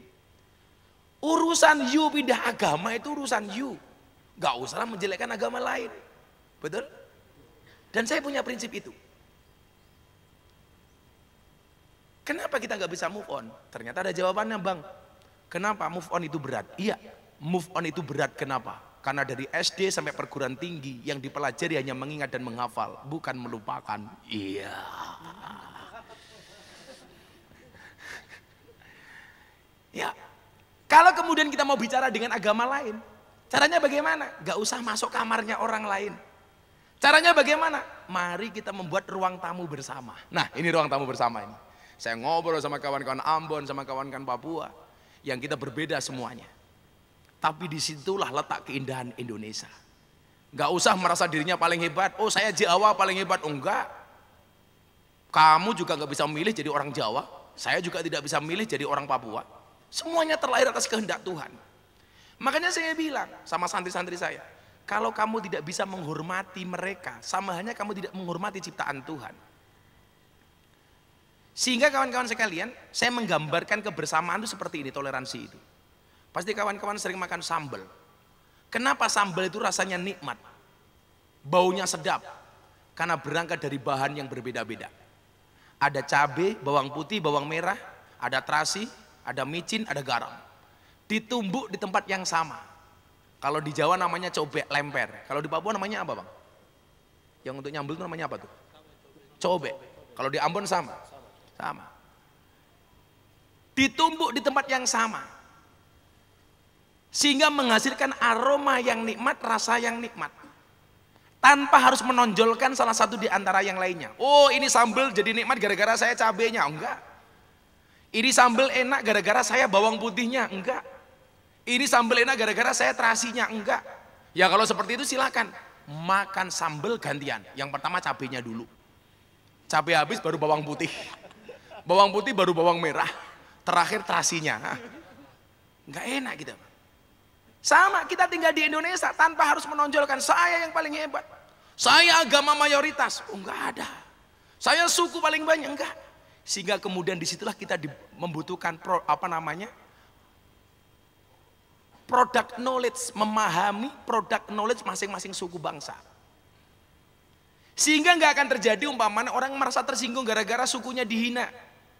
Urusan you pindah agama itu urusan you. Gak usah menjelekkan agama lain. Betul? Dan saya punya prinsip itu. Kenapa kita gak bisa move on? Ternyata ada jawabannya bang. Kenapa move on itu berat? Iya, move on itu berat kenapa? Karena dari SD sampai perguruan tinggi yang dipelajari hanya mengingat dan menghafal, bukan melupakan. Iya. Ya. Kalau kemudian kita mau bicara dengan agama lain, caranya bagaimana? Gak usah masuk kamarnya orang lain. Caranya bagaimana? Mari kita membuat ruang tamu bersama. Nah, ini ruang tamu bersama ini. Saya ngobrol sama kawan-kawan Ambon, sama kawan-kawan Papua, yang kita berbeda semuanya. Tapi disitulah letak keindahan Indonesia. Gak usah merasa dirinya paling hebat. Oh, saya Jawa paling hebat. Oh, enggak. Kamu juga gak bisa milih jadi orang Jawa. Saya juga tidak bisa milih jadi orang Papua Semuanya terlahir atas kehendak Tuhan. Makanya saya bilang sama santri-santri saya, kalau kamu tidak bisa menghormati mereka, sama hanya kamu tidak menghormati ciptaan Tuhan. Sehingga kawan-kawan sekalian, saya menggambarkan kebersamaan itu seperti ini, toleransi itu. Pasti kawan-kawan sering makan sambal. Kenapa sambal itu rasanya nikmat? Baunya sedap. Karena berangkat dari bahan yang berbeda-beda. Ada cabai, bawang putih, bawang merah, ada terasi, ada micin, ada garam. Ditumbuk di tempat yang sama. Kalau di Jawa namanya cobek lemper. Kalau di Papua namanya apa bang? Yang untuk nyambel itu namanya apa tuh? Cobek. Kalau di Ambon sama? Sama. Ditumbuk di tempat yang sama. Sehingga menghasilkan aroma yang nikmat, rasa yang nikmat tanpa harus menonjolkan salah satu di antara yang lainnya. Oh, ini sambel jadi nikmat gara-gara saya cabenya. Enggak. Ini sambal enak gara-gara saya bawang putihnya, enggak. Ini sambal enak gara-gara saya terasinya, enggak. Ya kalau seperti itu silakan makan sambal gantian. Yang pertama cabenya dulu. Cabe habis baru bawang putih. Bawang putih baru bawang merah. Terakhir terasinya. Enggak enak gitu. Sama kita tinggal di Indonesia tanpa harus menonjolkan saya yang paling hebat. Saya agama mayoritas. Oh, enggak ada. Saya suku paling banyak enggak. Sehingga kemudian disitulah kita membutuhkan pro, apa namanya? produk knowledge, memahami produk knowledge masing-masing suku bangsa. Sehingga nggak akan terjadi umpamanya orang merasa tersinggung gara-gara sukunya dihina.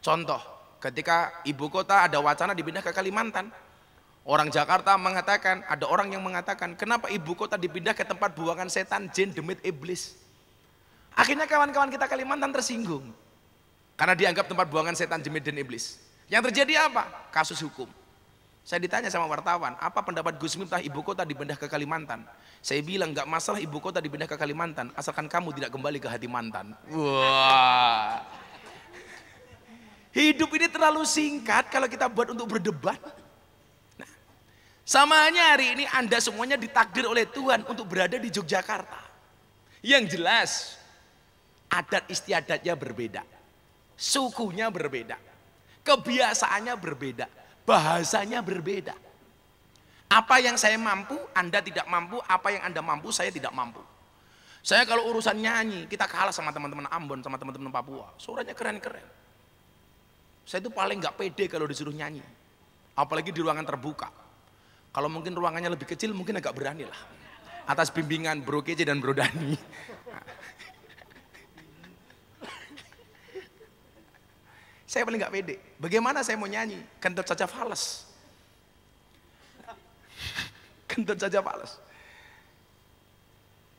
Contoh, ketika ibu kota ada wacana dipindah ke Kalimantan. Orang Jakarta mengatakan, ada orang yang mengatakan, kenapa ibu kota dipindah ke tempat buangan setan, jin, demit, iblis. Akhirnya kawan-kawan kita Kalimantan tersinggung. Karena dianggap tempat buangan setan jemit dan iblis. Yang terjadi apa? Kasus hukum. Saya ditanya sama wartawan, apa pendapat Gus Miftah ibu kota dibendah ke Kalimantan? Saya bilang, nggak masalah ibu kota dibendah ke Kalimantan, asalkan kamu tidak kembali ke hati mantan. Wah. Hidup ini terlalu singkat kalau kita buat untuk berdebat. Nah, samanya hari ini Anda semuanya ditakdir oleh Tuhan untuk berada di Yogyakarta. Yang jelas, adat istiadatnya berbeda. Sukunya berbeda. Kebiasaannya berbeda. Bahasanya berbeda. Apa yang saya mampu, Anda tidak mampu. Apa yang Anda mampu, saya tidak mampu. Saya kalau urusan nyanyi, kita kalah sama teman-teman Ambon, sama teman-teman Papua. Suaranya keren-keren. Saya itu paling nggak pede kalau disuruh nyanyi. Apalagi di ruangan terbuka. Kalau mungkin ruangannya lebih kecil, mungkin agak berani lah. Atas bimbingan Bro Kece dan Bro Dani. Saya paling nggak pede. Bagaimana saya mau nyanyi? Kentut saja fales, Kentut saja fales.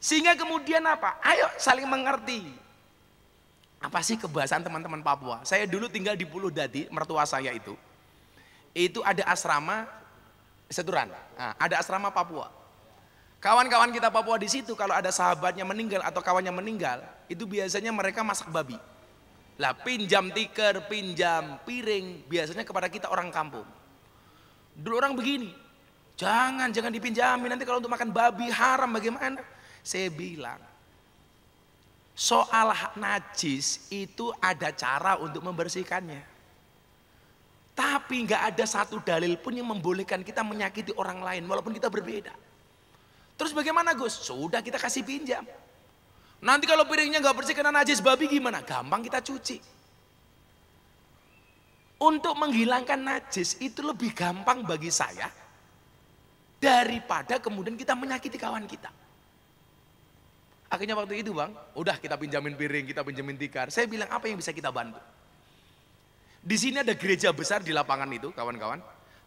Sehingga kemudian apa? Ayo saling mengerti. Apa sih kebahasaan teman-teman Papua? Saya dulu tinggal di Pulau Dadi, mertua saya itu. Itu ada asrama Seturan. Nah, ada asrama Papua. Kawan-kawan kita Papua di situ kalau ada sahabatnya meninggal atau kawannya meninggal, itu biasanya mereka masak babi. Lah pinjam tikar, pinjam piring biasanya kepada kita orang kampung. Dulu orang begini, jangan jangan dipinjami nanti kalau untuk makan babi haram bagaimana? Saya bilang soal najis itu ada cara untuk membersihkannya. Tapi nggak ada satu dalil pun yang membolehkan kita menyakiti orang lain walaupun kita berbeda. Terus bagaimana Gus? Sudah kita kasih pinjam. Nanti kalau piringnya nggak bersih kena najis babi gimana? Gampang kita cuci. Untuk menghilangkan najis itu lebih gampang bagi saya daripada kemudian kita menyakiti kawan kita. Akhirnya waktu itu bang, udah kita pinjamin piring, kita pinjamin tikar. Saya bilang apa yang bisa kita bantu? Di sini ada gereja besar di lapangan itu kawan-kawan.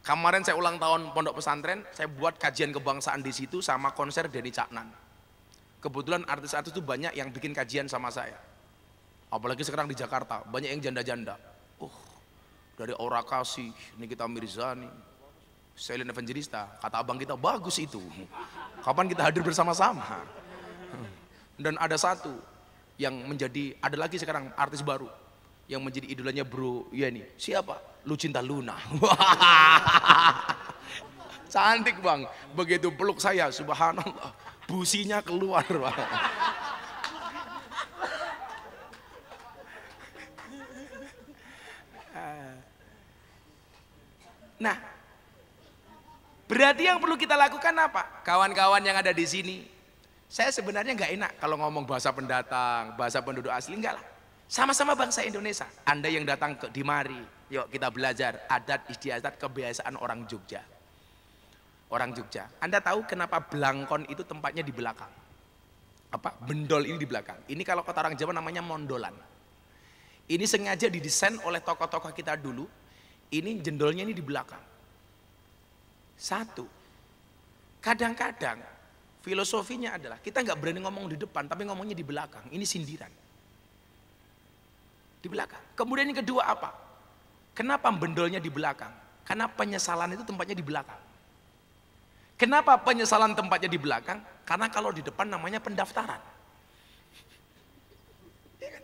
Kemarin saya ulang tahun pondok pesantren, saya buat kajian kebangsaan di situ sama konser Deni Caknan. Kebetulan artis-artis itu banyak yang bikin kajian sama saya. Apalagi sekarang di Jakarta, banyak yang janda-janda. Uh, dari Ora Kasih, Nikita Mirzani, Selin Evangelista. Kata abang kita, bagus itu. Kapan kita hadir bersama-sama? Dan ada satu yang menjadi, ada lagi sekarang artis baru. Yang menjadi idolanya bro, Yeni. Ya siapa? Lucinta Luna. Cantik bang, begitu peluk saya, subhanallah businya keluar Pak. Nah, berarti yang perlu kita lakukan apa? Kawan-kawan yang ada di sini, saya sebenarnya nggak enak kalau ngomong bahasa pendatang, bahasa penduduk asli, enggak lah. Sama-sama bangsa Indonesia. Anda yang datang ke Dimari, yuk kita belajar adat istiadat kebiasaan orang Jogja orang Jogja. Anda tahu kenapa belangkon itu tempatnya di belakang? Apa? Bendol ini di belakang. Ini kalau kata orang Jawa namanya mondolan. Ini sengaja didesain oleh tokoh-tokoh kita dulu. Ini jendolnya ini di belakang. Satu. Kadang-kadang filosofinya adalah kita nggak berani ngomong di depan tapi ngomongnya di belakang. Ini sindiran. Di belakang. Kemudian yang kedua apa? Kenapa bendolnya di belakang? Karena penyesalan itu tempatnya di belakang. Kenapa penyesalan tempatnya di belakang? Karena kalau di depan namanya pendaftaran. Ya kan?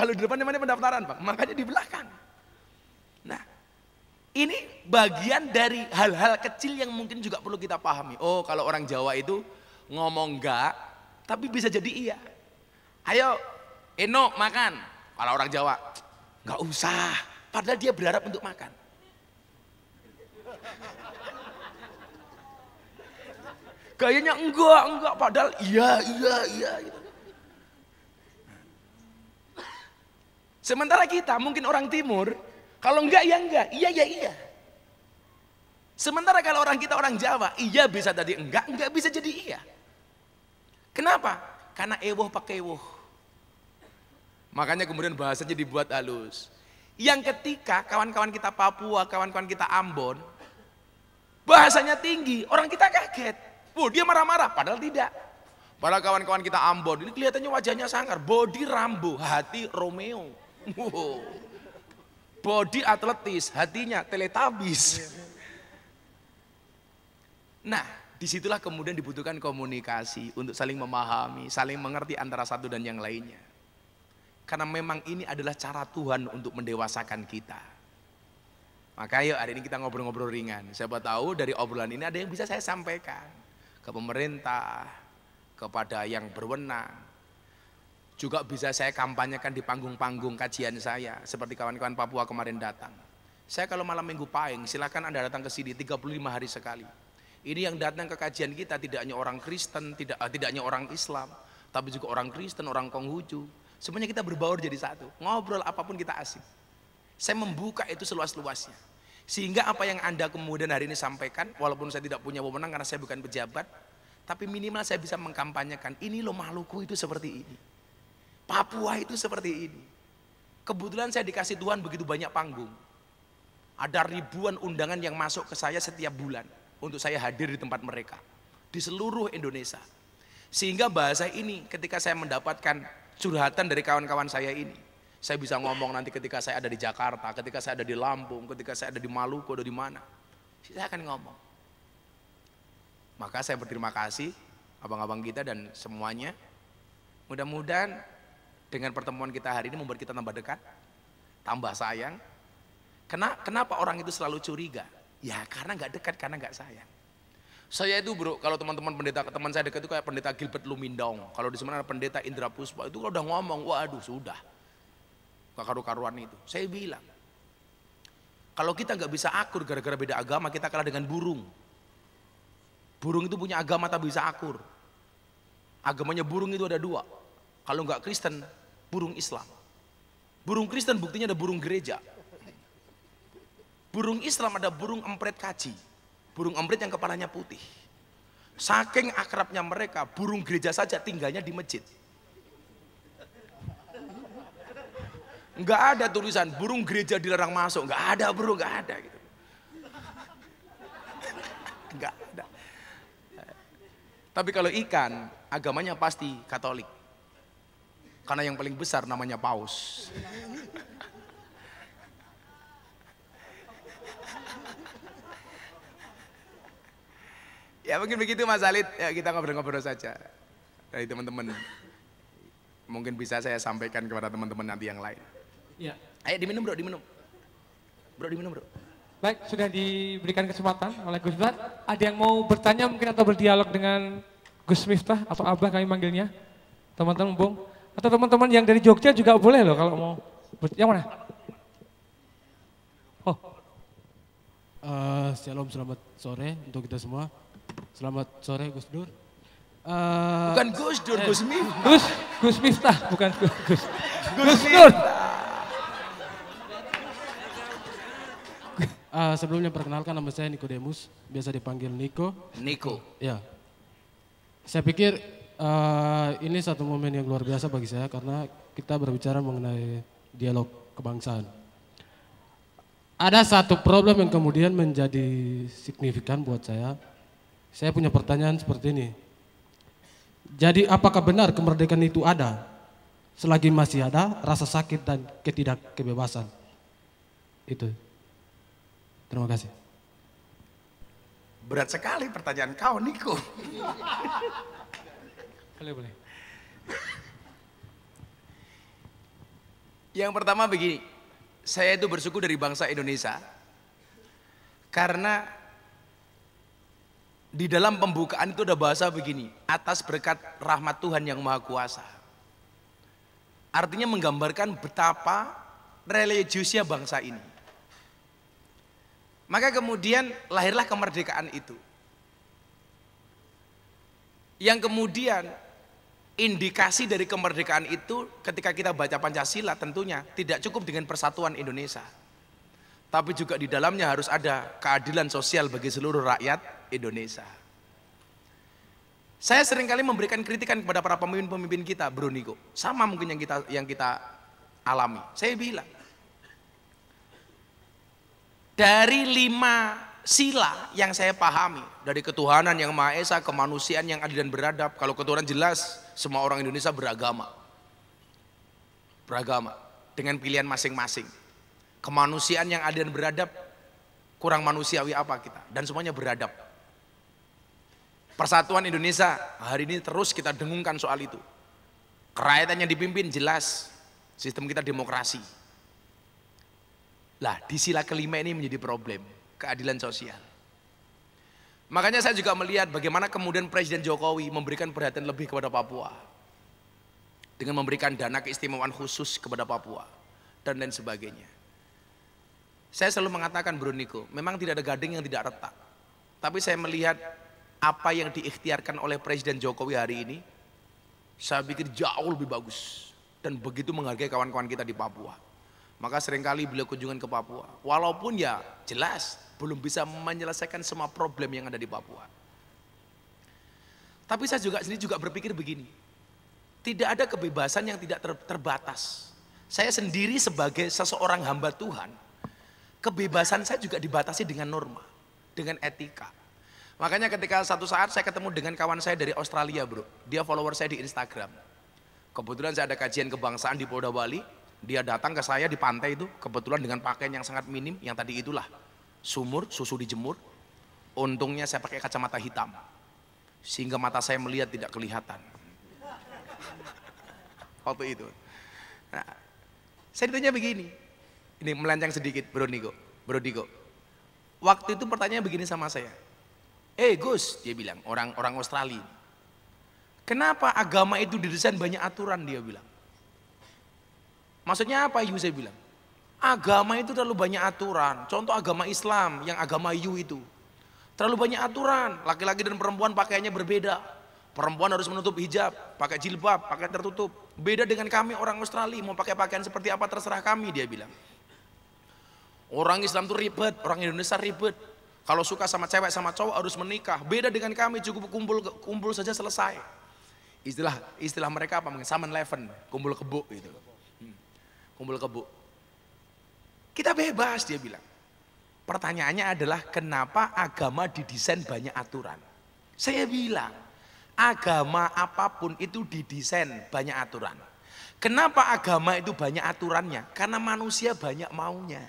Kalau di depan namanya pendaftaran, Pak. Makanya di belakang. Nah, ini bagian dari hal-hal kecil yang mungkin juga perlu kita pahami. Oh, kalau orang Jawa itu ngomong enggak, tapi bisa jadi iya. Ayo, Eno makan. Kalau orang Jawa, nggak usah. Padahal dia berharap untuk makan. Gayanya enggak, enggak. Padahal iya, iya, iya. Gitu. Sementara kita mungkin orang timur. Kalau enggak, ya enggak. Iya, iya, iya. Sementara kalau orang kita orang Jawa. Iya bisa jadi enggak, enggak bisa jadi iya. Kenapa? Karena ewoh pakai ewoh. Makanya kemudian bahasanya dibuat halus. Yang ketika kawan-kawan kita Papua, kawan-kawan kita Ambon, bahasanya tinggi, orang kita kaget. Wah, oh, dia marah-marah, padahal tidak. Para kawan-kawan kita Ambon, ini kelihatannya wajahnya sangar, body Rambo, hati Romeo. Wow. Body atletis, hatinya teletabis. Nah, disitulah kemudian dibutuhkan komunikasi untuk saling memahami, saling mengerti antara satu dan yang lainnya. Karena memang ini adalah cara Tuhan untuk mendewasakan kita. Maka yuk hari ini kita ngobrol-ngobrol ringan. Siapa tahu dari obrolan ini ada yang bisa saya sampaikan ke pemerintah, kepada yang berwenang. Juga bisa saya kampanyekan di panggung-panggung kajian saya, seperti kawan-kawan Papua kemarin datang. Saya kalau malam minggu paing, silakan Anda datang ke sini 35 hari sekali. Ini yang datang ke kajian kita tidak hanya orang Kristen, tidak uh, tidak hanya orang Islam, tapi juga orang Kristen, orang Konghucu. Semuanya kita berbaur jadi satu. Ngobrol apapun kita asik. Saya membuka itu seluas-luasnya. Sehingga apa yang Anda kemudian hari ini sampaikan, walaupun saya tidak punya wewenang karena saya bukan pejabat, tapi minimal saya bisa mengkampanyekan, ini loh Maluku itu seperti ini. Papua itu seperti ini. Kebetulan saya dikasih Tuhan begitu banyak panggung. Ada ribuan undangan yang masuk ke saya setiap bulan untuk saya hadir di tempat mereka di seluruh Indonesia. Sehingga bahasa ini ketika saya mendapatkan curhatan dari kawan-kawan saya ini, saya bisa ngomong nanti ketika saya ada di Jakarta, ketika saya ada di Lampung, ketika saya ada di Maluku, ada di mana. Saya akan ngomong. Maka saya berterima kasih abang-abang kita dan semuanya. Mudah-mudahan dengan pertemuan kita hari ini membuat kita tambah dekat, tambah sayang. kenapa orang itu selalu curiga? Ya karena nggak dekat, karena nggak sayang. Saya itu bro, kalau teman-teman pendeta, teman saya dekat itu kayak pendeta Gilbert Lumindong. Kalau di sana ada pendeta Indra Puspa, itu kalau udah ngomong, waduh sudah karu-karuan itu. Saya bilang, kalau kita nggak bisa akur gara-gara beda agama, kita kalah dengan burung. Burung itu punya agama tapi bisa akur. Agamanya burung itu ada dua. Kalau nggak Kristen, burung Islam. Burung Kristen buktinya ada burung gereja. Burung Islam ada burung empret kaci, Burung empret yang kepalanya putih. Saking akrabnya mereka, burung gereja saja tinggalnya di masjid. Enggak ada tulisan burung gereja dilarang masuk. Enggak ada bro, enggak ada. Gitu. nggak ada. Tapi kalau ikan, agamanya pasti Katolik. Karena yang paling besar namanya paus. ya mungkin begitu Mas Alit, ya kita ngobrol-ngobrol saja. Dari teman-teman. Mungkin bisa saya sampaikan kepada teman-teman nanti yang lain. Ya, Ayo diminum bro, diminum. Bro, diminum bro. Baik, sudah diberikan kesempatan oleh Gus Miftah. Ada yang mau bertanya mungkin atau berdialog dengan Gus Miftah atau Abah kami manggilnya. Teman-teman Bung. Atau teman-teman yang dari Jogja juga boleh loh kalau mau. Yang mana? Oh. Uh, shalom, selamat sore untuk kita semua. Selamat sore Gus Dur. Uh, bukan Gus Dur, eh. Gus Miftah. Gus, Gus Miftah, bukan Gus. Gus, Gus Miftah. Dur. Uh, sebelumnya perkenalkan nama saya Nikodemus, biasa dipanggil Niko. Niko. Ya. Saya pikir uh, ini satu momen yang luar biasa bagi saya karena kita berbicara mengenai dialog kebangsaan. Ada satu problem yang kemudian menjadi signifikan buat saya. Saya punya pertanyaan seperti ini. Jadi apakah benar kemerdekaan itu ada? Selagi masih ada rasa sakit dan ketidakkebebasan Itu. Terima kasih. Berat sekali pertanyaan kau, Niko. boleh, boleh. Yang pertama begini, saya itu bersyukur dari bangsa Indonesia karena di dalam pembukaan itu ada bahasa begini, atas berkat rahmat Tuhan yang Maha Kuasa. Artinya menggambarkan betapa religiusnya bangsa ini. Maka kemudian lahirlah kemerdekaan itu. Yang kemudian indikasi dari kemerdekaan itu ketika kita baca Pancasila tentunya tidak cukup dengan persatuan Indonesia. Tapi juga di dalamnya harus ada keadilan sosial bagi seluruh rakyat Indonesia. Saya seringkali memberikan kritikan kepada para pemimpin-pemimpin kita, Bruno Niko. Sama mungkin yang kita yang kita alami. Saya bilang, dari lima sila yang saya pahami dari ketuhanan yang Maha Esa, kemanusiaan yang adil dan beradab. Kalau ketuhanan jelas, semua orang Indonesia beragama. Beragama dengan pilihan masing-masing. Kemanusiaan yang adil dan beradab, kurang manusiawi apa kita? Dan semuanya beradab. Persatuan Indonesia hari ini terus kita dengungkan soal itu. Kerakyatan yang dipimpin jelas, sistem kita demokrasi. Lah di sila kelima ini menjadi problem, keadilan sosial. Makanya saya juga melihat bagaimana kemudian Presiden Jokowi memberikan perhatian lebih kepada Papua. Dengan memberikan dana keistimewaan khusus kepada Papua dan lain sebagainya. Saya selalu mengatakan Bro Niko, memang tidak ada gading yang tidak retak. Tapi saya melihat apa yang diikhtiarkan oleh Presiden Jokowi hari ini, saya pikir jauh lebih bagus. Dan begitu menghargai kawan-kawan kita di Papua. Maka seringkali beliau kunjungan ke Papua. Walaupun ya jelas belum bisa menyelesaikan semua problem yang ada di Papua. Tapi saya juga sendiri juga berpikir begini. Tidak ada kebebasan yang tidak ter, terbatas. Saya sendiri sebagai seseorang hamba Tuhan, kebebasan saya juga dibatasi dengan norma, dengan etika. Makanya ketika satu saat saya ketemu dengan kawan saya dari Australia, Bro. Dia follower saya di Instagram. Kebetulan saya ada kajian kebangsaan di Polda Bali. Dia datang ke saya di pantai itu kebetulan dengan pakaian yang sangat minim yang tadi itulah sumur susu dijemur. Untungnya saya pakai kacamata hitam sehingga mata saya melihat tidak kelihatan. Waktu itu. Nah, saya ditanya begini. Ini melenceng sedikit Bro Niko. Bro Niko. Waktu itu pertanyaan begini sama saya. Eh Gus, dia bilang orang orang Australia. Kenapa agama itu didesain banyak aturan dia bilang. Maksudnya apa Yu saya bilang? Agama itu terlalu banyak aturan. Contoh agama Islam yang agama Yu itu. Terlalu banyak aturan. Laki-laki dan perempuan pakaiannya berbeda. Perempuan harus menutup hijab, pakai jilbab, pakai tertutup. Beda dengan kami orang Australia mau pakai pakaian seperti apa terserah kami dia bilang. Orang Islam tuh ribet, orang Indonesia ribet. Kalau suka sama cewek sama cowok harus menikah. Beda dengan kami cukup kumpul kumpul saja selesai. Istilah istilah mereka apa? Saman eleven, kumpul kebo gitu kumpul kebu. Kita bebas dia bilang. Pertanyaannya adalah kenapa agama didesain banyak aturan? Saya bilang, agama apapun itu didesain banyak aturan. Kenapa agama itu banyak aturannya? Karena manusia banyak maunya.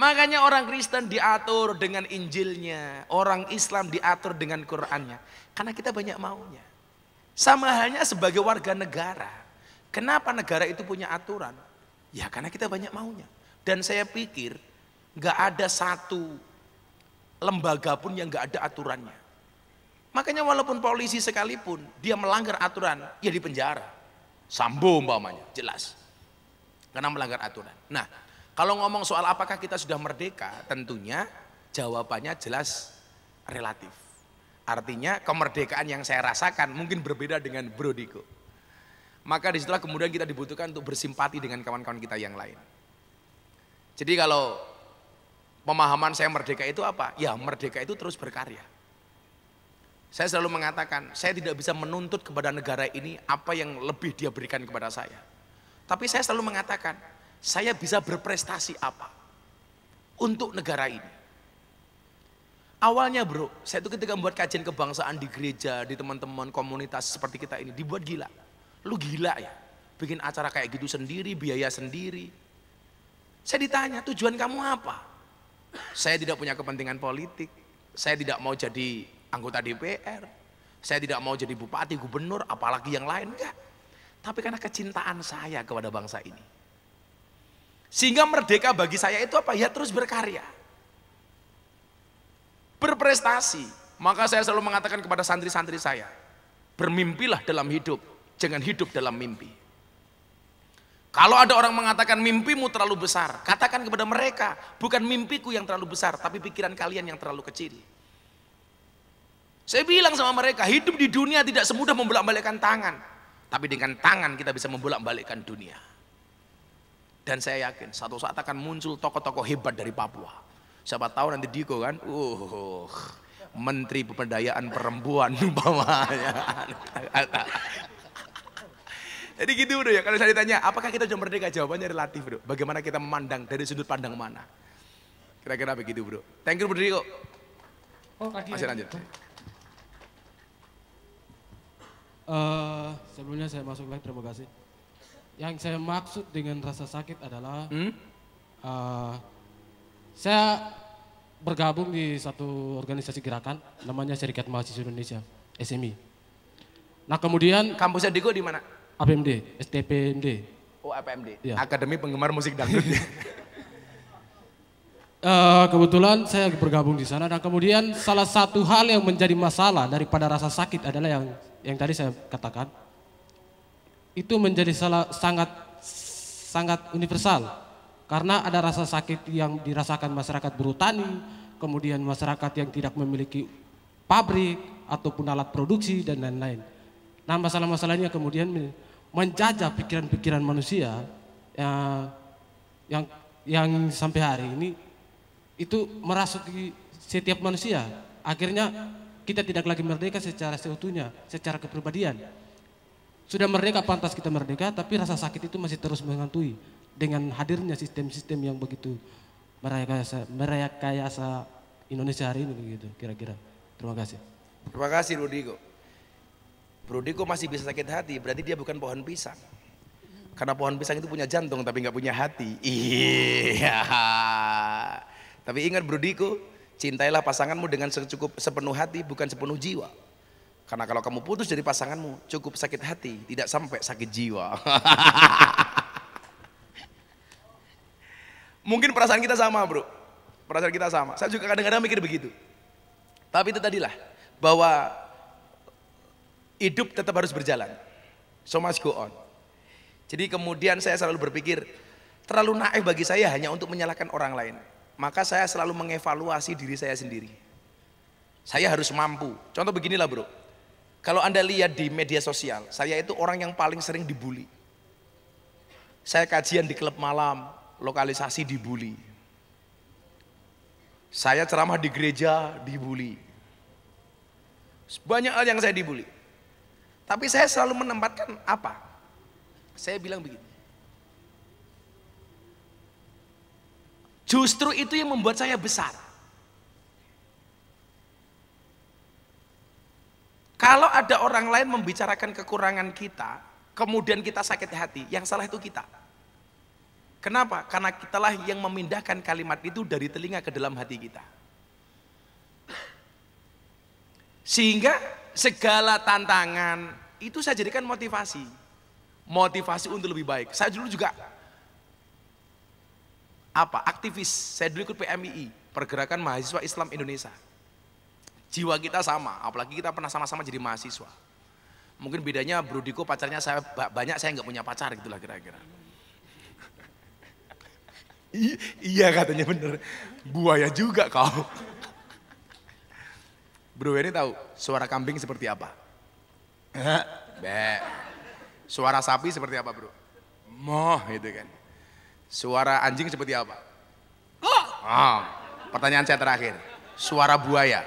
Makanya orang Kristen diatur dengan Injilnya, orang Islam diatur dengan Qurannya. Karena kita banyak maunya. Sama halnya sebagai warga negara. Kenapa negara itu punya aturan? Ya karena kita banyak maunya. Dan saya pikir nggak ada satu lembaga pun yang nggak ada aturannya. Makanya walaupun polisi sekalipun dia melanggar aturan, ya dipenjara. Sambo umpamanya, jelas. Karena melanggar aturan. Nah, kalau ngomong soal apakah kita sudah merdeka, tentunya jawabannya jelas relatif. Artinya kemerdekaan yang saya rasakan mungkin berbeda dengan Brodiko. Maka disitulah kemudian kita dibutuhkan untuk bersimpati dengan kawan-kawan kita yang lain. Jadi kalau pemahaman saya merdeka itu apa? Ya merdeka itu terus berkarya. Saya selalu mengatakan, saya tidak bisa menuntut kepada negara ini apa yang lebih dia berikan kepada saya. Tapi saya selalu mengatakan, saya bisa berprestasi apa untuk negara ini. Awalnya bro, saya itu ketika membuat kajian kebangsaan di gereja, di teman-teman komunitas seperti kita ini, dibuat gila. Lu gila ya? Bikin acara kayak gitu sendiri, biaya sendiri. Saya ditanya, tujuan kamu apa? Saya tidak punya kepentingan politik. Saya tidak mau jadi anggota DPR. Saya tidak mau jadi bupati, gubernur, apalagi yang lain. Enggak. Tapi karena kecintaan saya kepada bangsa ini. Sehingga merdeka bagi saya itu apa? Ya terus berkarya. Berprestasi. Maka saya selalu mengatakan kepada santri-santri saya. Bermimpilah dalam hidup Jangan hidup dalam mimpi. Kalau ada orang mengatakan mimpimu terlalu besar, katakan kepada mereka, bukan mimpiku yang terlalu besar, tapi pikiran kalian yang terlalu kecil. Saya bilang sama mereka, hidup di dunia tidak semudah membolak-balikkan tangan. Tapi dengan tangan kita bisa membolak-balikkan dunia. Dan saya yakin satu saat akan muncul tokoh-tokoh hebat dari Papua. Siapa tahu nanti Diko kan, uh, Menteri Pemberdayaan Perempuan umpamanya. Jadi gitu bro ya, kalau saya ditanya apakah kita sudah merdeka? Jawabannya relatif bro. Bagaimana kita memandang, dari sudut pandang mana? Kira-kira begitu bro. Thank you bro kok. Oh lagi Masih ya? lanjut. Uh, sebelumnya saya masuk lagi terima kasih. Yang saya maksud dengan rasa sakit adalah hmm? uh, saya bergabung di satu organisasi gerakan namanya Serikat Mahasiswa Indonesia, SMI. E. Nah kemudian kampusnya Diko di mana? APMD, STPMD. Oh APMD, ya. Akademi Penggemar Musik Dangdut. uh, kebetulan saya bergabung di sana dan kemudian salah satu hal yang menjadi masalah daripada rasa sakit adalah yang yang tadi saya katakan itu menjadi salah sangat sangat universal karena ada rasa sakit yang dirasakan masyarakat tani kemudian masyarakat yang tidak memiliki pabrik ataupun alat produksi dan lain-lain. Nah masalah-masalahnya kemudian menjajah pikiran-pikiran manusia yang yang yang sampai hari ini itu merasuki setiap manusia. Akhirnya kita tidak lagi merdeka secara seutuhnya, secara kepribadian. Sudah merdeka pantas kita merdeka, tapi rasa sakit itu masih terus menghantui dengan hadirnya sistem-sistem yang begitu merayakayasa merayakayasa Indonesia hari ini begitu kira-kira. Terima kasih. Terima kasih Rudigo. Bro Diko masih bisa sakit hati, berarti dia bukan pohon pisang. Karena pohon pisang itu punya jantung tapi nggak punya hati. Iya. Tapi ingat Bro Diko, cintailah pasanganmu dengan secukup sepenuh hati bukan sepenuh jiwa. Karena kalau kamu putus dari pasanganmu cukup sakit hati, tidak sampai sakit jiwa. Mungkin perasaan kita sama bro, perasaan kita sama. Saya juga kadang-kadang mikir begitu. Tapi itu tadilah, bahwa Hidup tetap harus berjalan. So much go on. Jadi kemudian saya selalu berpikir, terlalu naif bagi saya hanya untuk menyalahkan orang lain. Maka saya selalu mengevaluasi diri saya sendiri. Saya harus mampu. Contoh beginilah bro. Kalau Anda lihat di media sosial, saya itu orang yang paling sering dibully. Saya kajian di klub malam, lokalisasi dibully. Saya ceramah di gereja dibully. Banyak hal yang saya dibully. Tapi saya selalu menempatkan apa? Saya bilang begini. Justru itu yang membuat saya besar. Kalau ada orang lain membicarakan kekurangan kita, kemudian kita sakit hati, yang salah itu kita. Kenapa? Karena kitalah yang memindahkan kalimat itu dari telinga ke dalam hati kita. Sehingga segala tantangan itu saya jadikan motivasi. Motivasi untuk lebih baik. Saya dulu juga apa? Aktivis. Saya dulu ikut PMII, Pergerakan Mahasiswa Islam Indonesia. Jiwa kita sama, apalagi kita pernah sama-sama jadi mahasiswa. Mungkin bedanya Bro Diko pacarnya saya banyak, saya nggak punya pacar gitulah kira-kira. iya katanya bener. Buaya juga kau. Bro ini tahu suara kambing seperti apa? Be. Suara sapi seperti apa bro? Moh gitu kan. Suara anjing seperti apa? Oh, pertanyaan saya terakhir. Suara buaya.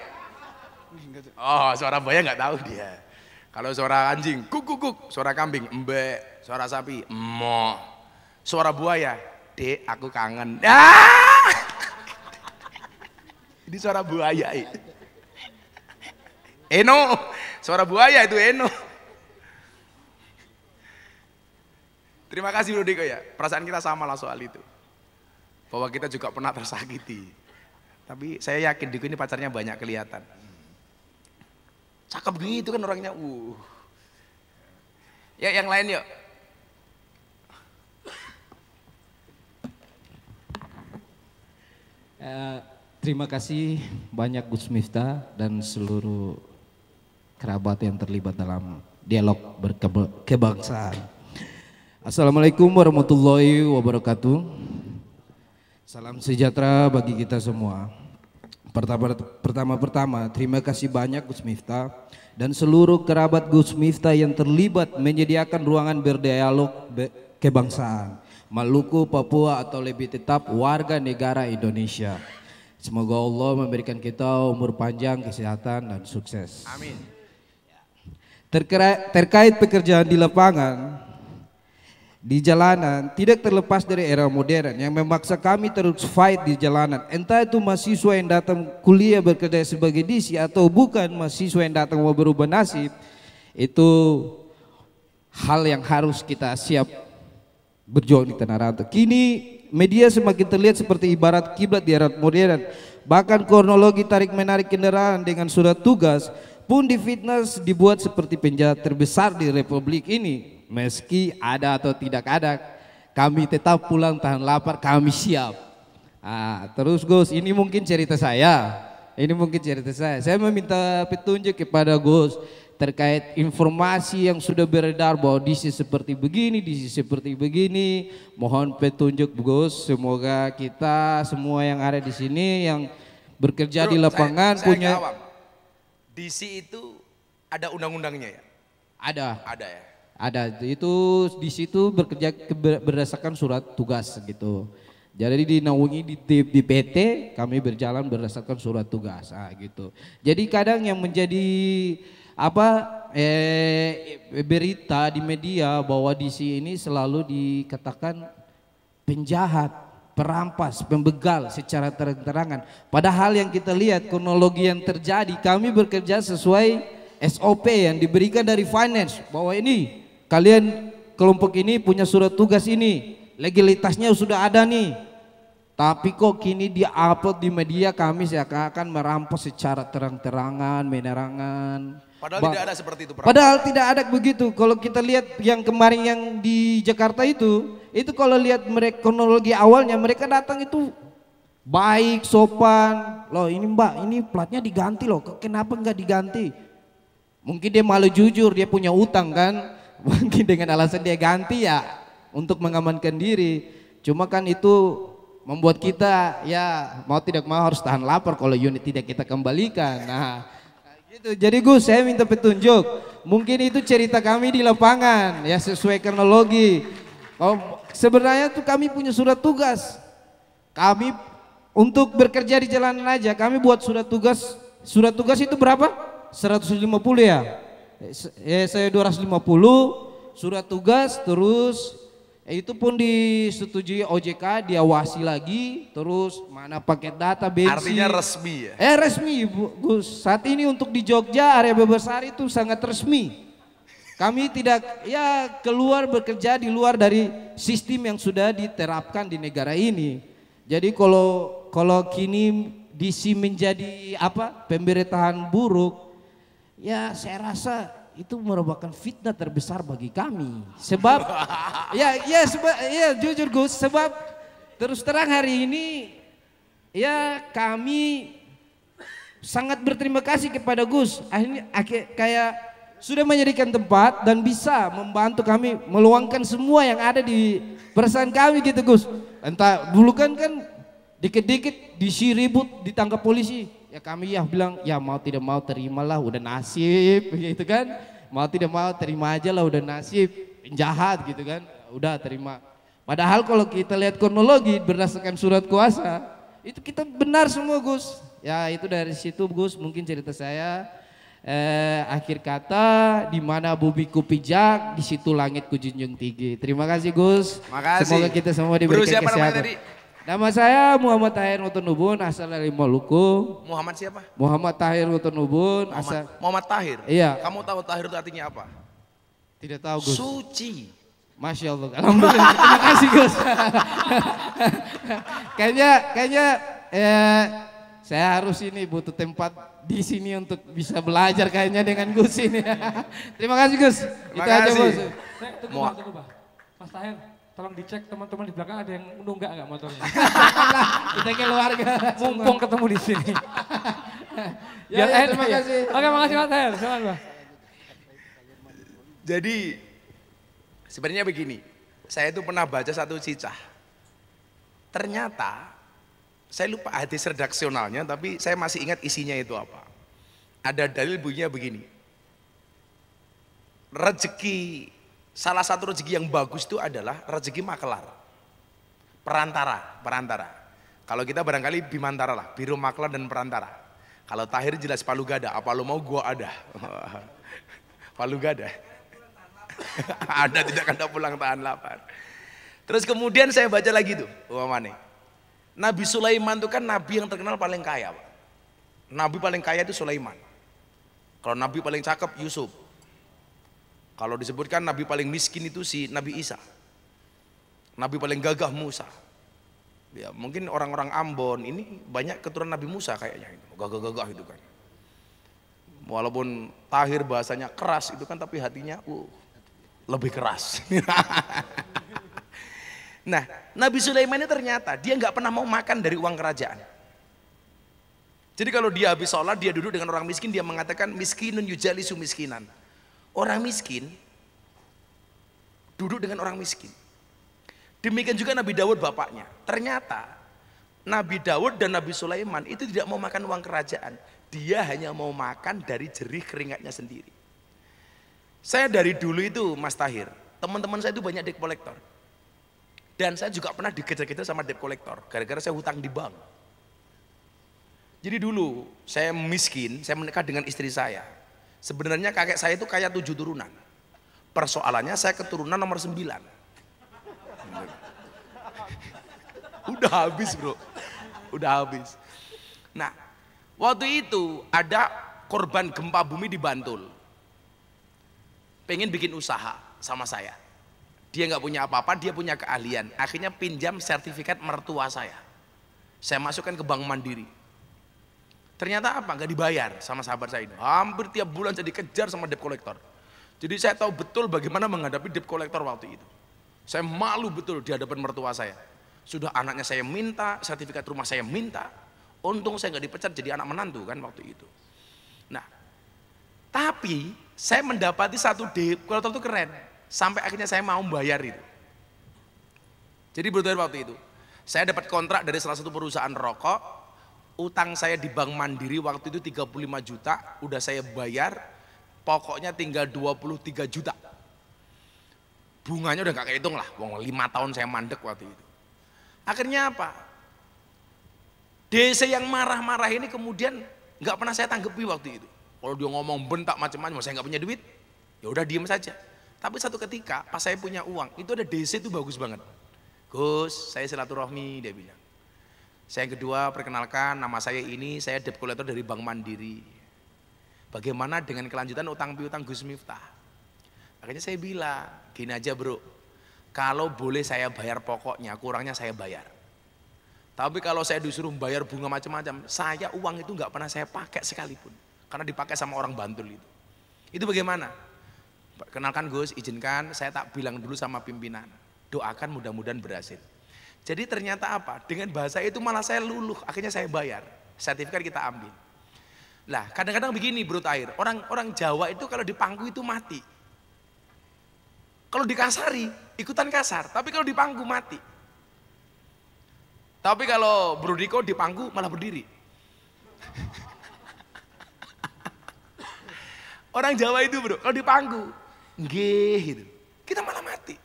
Oh suara buaya nggak tahu dia. Kalau suara anjing, kuk kuk kuk. Suara kambing, embe. Suara sapi, moh. Suara buaya, dek aku kangen. Ah! Ini suara buaya. Ya. Eno, suara buaya itu Eno. Terima kasih Bro Diko ya, perasaan kita sama lah soal itu. Bahwa kita juga pernah tersakiti. Tapi saya yakin Diko ini pacarnya banyak kelihatan. Cakep gitu kan orangnya, uh. Ya yang lain yuk. Uh, terima kasih banyak Gus Miftah dan seluruh kerabat yang terlibat dalam dialog berkebangsaan. Assalamualaikum warahmatullahi wabarakatuh. Salam sejahtera bagi kita semua. Pertama-pertama, terima kasih banyak Gus Miftah dan seluruh kerabat Gus Miftah yang terlibat menyediakan ruangan berdialog kebangsaan. Maluku, Papua atau lebih tetap warga negara Indonesia. Semoga Allah memberikan kita umur panjang, kesehatan dan sukses. Amin terkait pekerjaan di lapangan, di jalanan tidak terlepas dari era modern yang memaksa kami terus fight di jalanan. Entah itu mahasiswa yang datang kuliah bekerja sebagai DC atau bukan mahasiswa yang datang mau berubah nasib, itu hal yang harus kita siap berjuang di tanah rata. Kini media semakin terlihat seperti ibarat kiblat di era modern. Bahkan kronologi tarik menarik kendaraan dengan surat tugas pun di fitness dibuat seperti penjara terbesar di republik ini. Meski ada atau tidak ada, kami tetap pulang tahan lapar, kami siap. Ah, terus Gus, ini mungkin cerita saya. Ini mungkin cerita saya. Saya meminta petunjuk kepada Gus terkait informasi yang sudah beredar bahwa di sini seperti begini, di sini seperti begini. Mohon petunjuk Gus, semoga kita semua yang ada di sini yang bekerja Bro, di lapangan saya, punya jawab. DC itu ada undang-undangnya ya? Ada. Ada ya? Ada. Itu di situ bekerja berdasarkan surat tugas gitu. Jadi dinaungi di, di, di PT kami berjalan berdasarkan surat tugas ah, gitu. Jadi kadang yang menjadi apa eh, berita di media bahwa DC ini selalu dikatakan penjahat perampas, pembegal secara terang-terangan. Padahal yang kita lihat kronologi yang terjadi, kami bekerja sesuai SOP yang diberikan dari finance bahwa ini kalian kelompok ini punya surat tugas ini, legalitasnya sudah ada nih. Tapi kok kini di-upload di media kami seakan-akan merampas secara terang-terangan, menerangan. Padahal ba tidak ada seperti itu. Prabu. Padahal tidak ada begitu. Kalau kita lihat yang kemarin yang di Jakarta itu, itu kalau lihat mereka kronologi awalnya mereka datang itu baik, sopan. Loh ini mbak, ini platnya diganti loh. Kenapa nggak diganti? Mungkin dia malu jujur, dia punya utang kan. Mungkin dengan alasan dia ganti ya untuk mengamankan diri. Cuma kan itu membuat kita ya mau tidak mau harus tahan lapar kalau unit tidak kita kembalikan. Nah, itu. Jadi Gus, saya minta petunjuk. Mungkin itu cerita kami di lapangan ya sesuai kronologi. Oh, sebenarnya tuh kami punya surat tugas. Kami untuk bekerja di jalanan aja, kami buat surat tugas. Surat tugas itu berapa? 150 ya. Eh, ya saya 250 surat tugas terus itu pun disetujui OJK, diawasi lagi, terus mana paket data bensin. Artinya resmi ya? Eh resmi Bu, Gus. Saat ini untuk di Jogja area hari itu sangat resmi. Kami tidak ya keluar bekerja di luar dari sistem yang sudah diterapkan di negara ini. Jadi kalau kalau kini disi menjadi apa pemerintahan buruk, ya saya rasa itu merupakan fitnah terbesar bagi kami. Sebab ya ya sebab ya jujur Gus, sebab terus terang hari ini ya kami sangat berterima kasih kepada Gus. Akhirnya akhir kayak sudah menjadikan tempat dan bisa membantu kami meluangkan semua yang ada di perasaan kami gitu Gus. Entah dulu kan kan dikit-dikit disiribut ditangkap polisi Ya kami ya bilang ya mau tidak mau terimalah udah nasib gitu kan. Mau tidak mau terima aja lah udah nasib penjahat gitu kan. Udah terima. Padahal kalau kita lihat kronologi berdasarkan surat kuasa itu kita benar semua Gus. Ya itu dari situ Gus mungkin cerita saya eh, akhir kata di mana ku pijak di situ langit junjung tinggi. Terima kasih Gus. Makasih. Semoga kita semua diberikan Bro, kesehatan. Nama saya Muhammad Tahir Utunubun, asal dari Maluku. Muhammad siapa? Muhammad Tahir Ngutunubun, asal. Muhammad Tahir? Iya. Kamu tahu Tahir itu artinya apa? Tidak tahu Gus. Suci. Masya Allah. Alhamdulillah. Terima kasih Gus. kayaknya, kayaknya ya, saya harus ini butuh tempat di sini untuk bisa belajar kayaknya dengan Gus ini. Terima kasih Gus. Terima itu kasih. aja Gus. Tunggu, Mas Tahir. Tolong dicek teman-teman di belakang ada yang nunggak nggak motornya. Kita keluarga. Mumpung ketemu di sini. ya, ya, ya, terima kasih. Oke, makasih Pak Taher. Jadi sebenarnya begini, saya itu pernah baca satu cicah. Ternyata saya lupa hadis redaksionalnya tapi saya masih ingat isinya itu apa. Ada dalil bunyinya begini. Rezeki Salah satu rezeki yang bagus itu adalah rezeki makelar. Perantara, perantara. Kalau kita barangkali bimantara lah, biru makelar dan perantara. Kalau Tahir jelas palu gada, apa lo mau gua ada? palu gada. ada tidak akan pulang tahan lapar. Terus kemudian saya baca lagi tuh, mana? Nabi Sulaiman itu kan nabi yang terkenal paling kaya, Pak. Nabi paling kaya itu Sulaiman. Kalau nabi paling cakep Yusuf, kalau disebutkan nabi paling miskin itu si Nabi Isa. Nabi paling gagah Musa. Ya, mungkin orang-orang Ambon ini banyak keturunan Nabi Musa kayaknya itu. Gagah-gagah itu kan. Walaupun tahir bahasanya keras itu kan tapi hatinya uh, lebih keras. nah, Nabi Sulaiman ini ternyata dia nggak pernah mau makan dari uang kerajaan. Jadi kalau dia habis sholat, dia duduk dengan orang miskin, dia mengatakan miskinun yujalisu miskinan orang miskin duduk dengan orang miskin. Demikian juga Nabi Dawud bapaknya. Ternyata Nabi Dawud dan Nabi Sulaiman itu tidak mau makan uang kerajaan. Dia hanya mau makan dari jerih keringatnya sendiri. Saya dari dulu itu Mas Tahir, teman-teman saya itu banyak debt kolektor. Dan saya juga pernah dikejar-kejar sama debt kolektor. gara-gara saya hutang di bank. Jadi dulu saya miskin, saya menikah dengan istri saya. Sebenarnya kakek saya itu kayak tujuh turunan. Persoalannya saya keturunan nomor sembilan. Udah habis bro. Udah habis. Nah, waktu itu ada korban gempa bumi di Bantul. Pengen bikin usaha sama saya. Dia nggak punya apa-apa, dia punya keahlian. Akhirnya pinjam sertifikat mertua saya. Saya masukkan ke bank mandiri Ternyata apa? Gak dibayar sama sahabat saya ini. Hampir tiap bulan saya dikejar sama debt collector. Jadi saya tahu betul bagaimana menghadapi debt collector waktu itu. Saya malu betul di hadapan mertua saya. Sudah anaknya saya minta, sertifikat rumah saya minta. Untung saya nggak dipecat jadi anak menantu kan waktu itu. Nah, tapi saya mendapati satu debt collector itu keren. Sampai akhirnya saya mau bayar itu. Jadi betul waktu itu, saya dapat kontrak dari salah satu perusahaan rokok utang saya di Bank Mandiri waktu itu 35 juta, udah saya bayar, pokoknya tinggal 23 juta. Bunganya udah gak kehitung lah, wong 5 tahun saya mandek waktu itu. Akhirnya apa? DC yang marah-marah ini kemudian nggak pernah saya tanggapi waktu itu. Kalau dia ngomong bentak macam-macam, saya nggak punya duit, ya udah diem saja. Tapi satu ketika pas saya punya uang, itu ada DC itu bagus banget. Gus, saya silaturahmi, dia bilang. Saya yang kedua, perkenalkan nama saya ini, saya debt collector dari Bank Mandiri. Bagaimana dengan kelanjutan utang piutang Gus Miftah? Makanya saya bilang, gini aja bro, kalau boleh saya bayar pokoknya, kurangnya saya bayar. Tapi kalau saya disuruh bayar bunga macam-macam, saya uang itu nggak pernah saya pakai sekalipun. Karena dipakai sama orang Bantul itu. Itu bagaimana? Kenalkan Gus, izinkan saya tak bilang dulu sama pimpinan. Doakan mudah-mudahan berhasil. Jadi ternyata apa? Dengan bahasa itu malah saya luluh, akhirnya saya bayar. Sertifikat kita ambil. Lah, kadang-kadang begini bro air. Orang orang Jawa itu kalau dipangku itu mati. Kalau dikasari, ikutan kasar. Tapi kalau dipangku mati. Tapi kalau Bro Diko dipangku malah berdiri. orang Jawa itu bro, kalau dipangku, nggih gitu. Kita malah mati.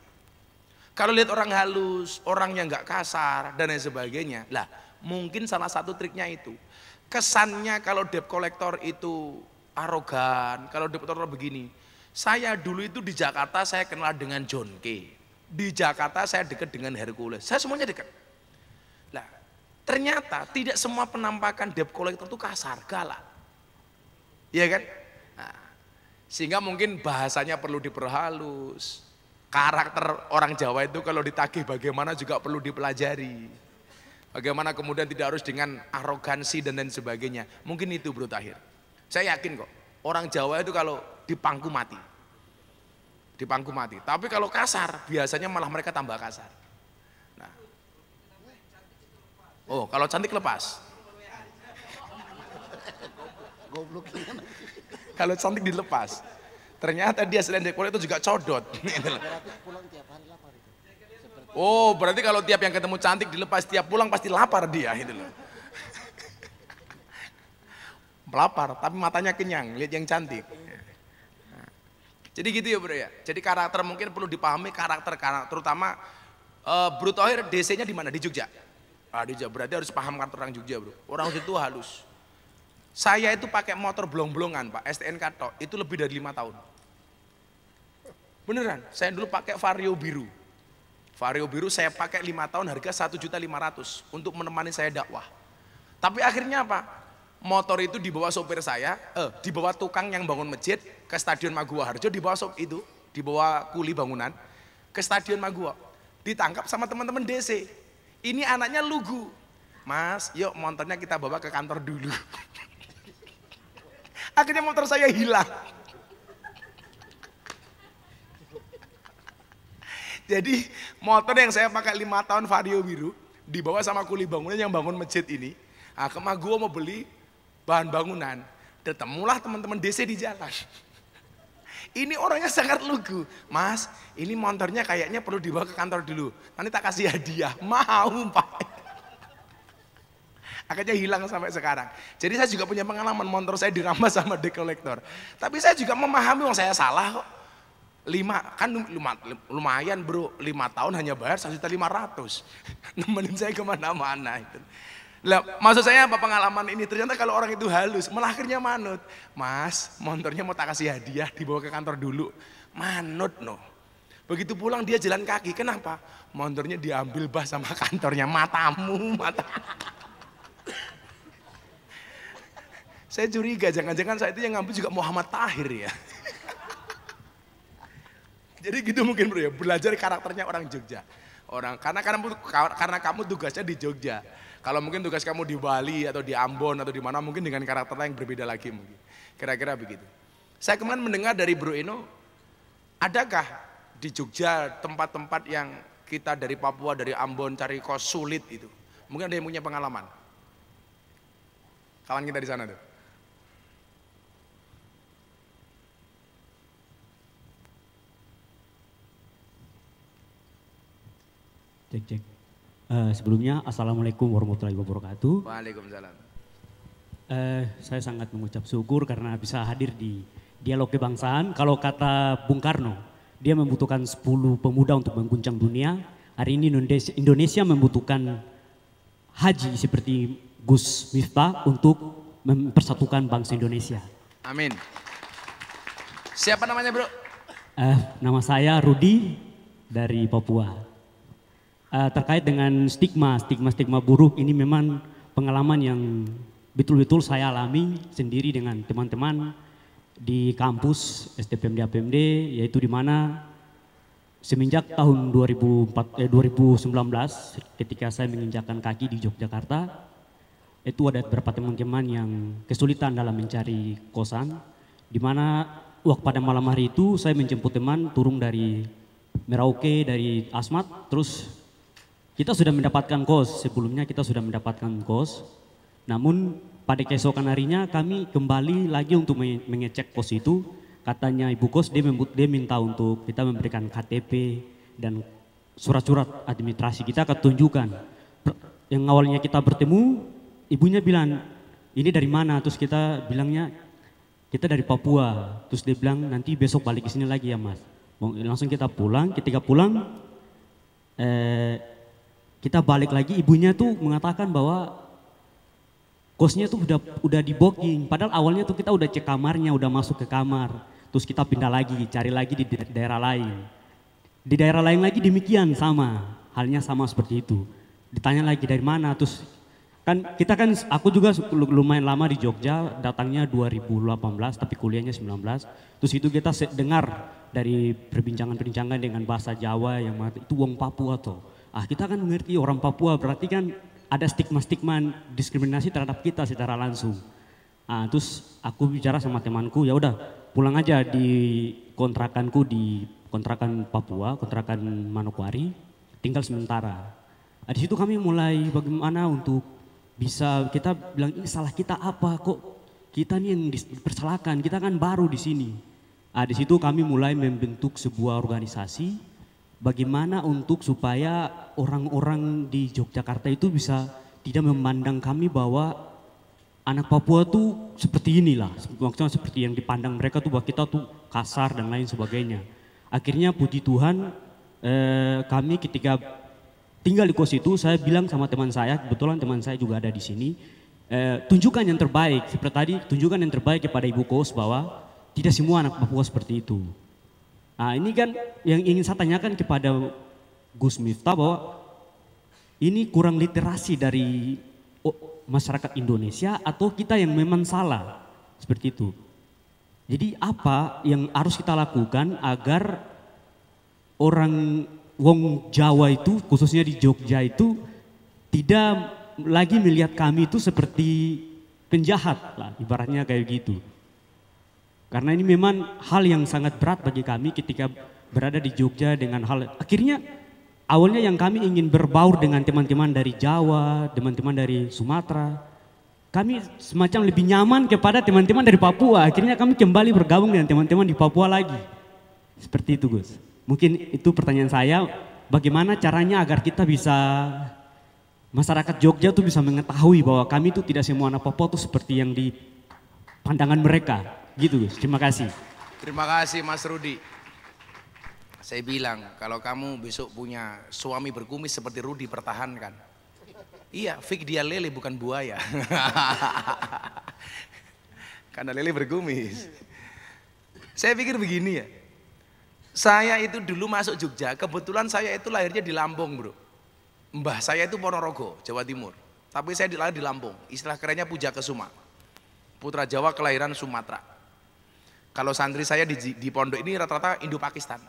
Kalau lihat orang halus, orang yang nggak kasar dan lain sebagainya, lah mungkin salah satu triknya itu. Kesannya kalau debt collector itu arogan, kalau debt collector begini. Saya dulu itu di Jakarta saya kenal dengan John K. Di Jakarta saya dekat dengan Hercules. Saya semuanya dekat. Lah, ternyata tidak semua penampakan debt collector itu kasar, galak. Iya kan? Nah, sehingga mungkin bahasanya perlu diperhalus, Karakter orang Jawa itu kalau ditagih bagaimana juga perlu dipelajari. Bagaimana kemudian tidak harus dengan arogansi dan lain sebagainya. Mungkin itu bro Tahir. Saya yakin kok, orang Jawa itu kalau dipangku mati. Dipangku mati. Tapi kalau kasar, biasanya malah mereka tambah kasar. Nah. Oh, kalau cantik lepas. Kalau cantik dilepas. Ternyata dia selain dekor itu juga codot. Gitu oh, berarti kalau tiap yang ketemu cantik dilepas tiap pulang pasti lapar dia gitu loh. Lapar, tapi matanya kenyang, lihat yang cantik. Jadi gitu ya bro ya. Jadi karakter mungkin perlu dipahami karakter karakter terutama uh, Bro Tohir DC-nya di mana? Di Jogja. Ah, di Jogja. Berarti harus paham karakter orang Jogja, Bro. Orang itu halus. Saya itu pakai motor blong-blongan, Pak, STNK tok. Itu lebih dari lima tahun. Beneran, saya dulu pakai Vario biru. Vario biru saya pakai lima tahun harga 1.500 untuk menemani saya dakwah. Tapi akhirnya apa? Motor itu dibawa sopir saya, eh, dibawa tukang yang bangun masjid ke Stadion Magua Harjo, dibawa sop itu, dibawa kuli bangunan ke Stadion Magua. Ditangkap sama teman-teman DC. Ini anaknya lugu. Mas, yuk motornya kita bawa ke kantor dulu. akhirnya motor saya hilang. Jadi motor yang saya pakai lima tahun Vario biru dibawa sama kuli bangunan yang bangun masjid ini. Nah, kemah gue mau beli bahan bangunan. Ketemulah teman-teman DC di jalan. Ini orangnya sangat lugu. Mas, ini motornya kayaknya perlu dibawa ke kantor dulu. Nanti tak kasih hadiah. Mau, Pak. Akhirnya hilang sampai sekarang. Jadi saya juga punya pengalaman motor saya dirampas sama dekolektor. Tapi saya juga memahami, saya salah kok lima kan lima, lumayan bro lima tahun hanya bayar satu juta lima ratus nemenin saya kemana-mana itu lah, maksud saya apa pengalaman ini? Ternyata kalau orang itu halus, malah akhirnya manut. Mas, motornya mau tak kasih hadiah, dibawa ke kantor dulu. Manut no. Begitu pulang dia jalan kaki, kenapa? Motornya diambil bah sama kantornya, matamu, mata. saya curiga, jangan-jangan saya itu yang ngambil juga Muhammad Tahir ya. Jadi gitu mungkin bro ya, belajar karakternya orang Jogja. Orang karena karena karena kamu tugasnya di Jogja. Kalau mungkin tugas kamu di Bali atau di Ambon atau di mana mungkin dengan karakter yang berbeda lagi mungkin. Kira-kira begitu. Saya kemarin mendengar dari Bro Eno, adakah di Jogja tempat-tempat yang kita dari Papua, dari Ambon cari kos sulit itu? Mungkin ada yang punya pengalaman. Kawan kita di sana tuh. Cek cek. Uh, sebelumnya assalamualaikum warahmatullahi wabarakatuh. Waalaikumsalam. Uh, saya sangat mengucap syukur karena bisa hadir di dialog kebangsaan. Kalau kata Bung Karno, dia membutuhkan 10 pemuda untuk mengguncang dunia. Hari ini Indonesia, membutuhkan haji seperti Gus Miftah untuk mempersatukan bangsa Indonesia. Amin. Siapa namanya bro? Uh, nama saya Rudi dari Papua. Eh, terkait dengan stigma, stigma-stigma buruk ini memang pengalaman yang betul-betul saya alami sendiri dengan teman-teman di kampus STPMD APMD yaitu di mana semenjak tahun 2004 eh, 2019 ketika saya menginjakan kaki di Yogyakarta itu ada beberapa teman-teman yang kesulitan dalam mencari kosan di mana waktu pada malam hari itu saya menjemput teman turun dari Merauke dari Asmat terus kita sudah mendapatkan kos, sebelumnya kita sudah mendapatkan kos. Namun pada keesokan harinya kami kembali lagi untuk mengecek kos itu. Katanya ibu kos dia, dia minta untuk kita memberikan KTP dan surat-surat administrasi kita akan tunjukkan. Yang awalnya kita bertemu, ibunya bilang, ini dari mana? Terus kita bilangnya, kita dari Papua. Terus dia bilang, nanti besok balik ke sini lagi ya mas. Langsung kita pulang, ketika pulang, eh, kita balik lagi ibunya tuh mengatakan bahwa kosnya tuh udah udah di booking padahal awalnya tuh kita udah cek kamarnya udah masuk ke kamar terus kita pindah lagi cari lagi di daerah lain di daerah lain lagi demikian sama halnya sama seperti itu ditanya lagi dari mana terus kan kita kan aku juga lumayan lama di Jogja datangnya 2018 tapi kuliahnya 19 terus itu kita dengar dari perbincangan-perbincangan dengan bahasa Jawa yang itu wong Papua tuh ah kita kan mengerti orang Papua berarti kan ada stigma-stigma diskriminasi terhadap kita secara langsung. Ah, terus aku bicara sama temanku, ya udah pulang aja di kontrakanku di kontrakan Papua, kontrakan Manokwari, tinggal sementara. Nah, di situ kami mulai bagaimana untuk bisa kita bilang ini salah kita apa kok kita nih yang dipersalahkan, kita kan baru di sini. Nah, di situ kami mulai membentuk sebuah organisasi bagaimana untuk supaya orang-orang di Yogyakarta itu bisa tidak memandang kami bahwa anak Papua tuh seperti inilah, maksudnya seperti yang dipandang mereka tuh bahwa kita tuh kasar dan lain sebagainya. Akhirnya puji Tuhan eh, kami ketika tinggal di kos itu saya bilang sama teman saya, kebetulan teman saya juga ada di sini, eh, tunjukkan yang terbaik, seperti tadi tunjukkan yang terbaik kepada ibu kos bahwa tidak semua anak Papua seperti itu. Nah ini kan yang ingin saya tanyakan kepada Gus Miftah bahwa ini kurang literasi dari oh, masyarakat Indonesia atau kita yang memang salah seperti itu. Jadi apa yang harus kita lakukan agar orang wong Jawa itu khususnya di Jogja itu tidak lagi melihat kami itu seperti penjahat lah ibaratnya kayak gitu. Karena ini memang hal yang sangat berat bagi kami ketika berada di Jogja dengan hal akhirnya awalnya yang kami ingin berbaur dengan teman-teman dari Jawa, teman-teman dari Sumatera. Kami semacam lebih nyaman kepada teman-teman dari Papua. Akhirnya kami kembali bergabung dengan teman-teman di Papua lagi. Seperti itu, Gus. Mungkin itu pertanyaan saya, bagaimana caranya agar kita bisa masyarakat Jogja tuh bisa mengetahui bahwa kami itu tidak semua anak Papua tuh seperti yang di pandangan mereka. Gitu Gus, terima kasih. Terima kasih Mas Rudi. Saya bilang kalau kamu besok punya suami berkumis seperti Rudi pertahankan. Iya, fik dia lele bukan buaya. Karena lele berkumis. Saya pikir begini ya. Saya itu dulu masuk Jogja, kebetulan saya itu lahirnya di Lampung bro. Mbah saya itu Ponorogo, Jawa Timur. Tapi saya lahir di Lampung, istilah kerennya Puja Kesuma. Putra Jawa kelahiran Sumatera. Kalau santri saya di, di pondok ini rata-rata Indo-Pakistan.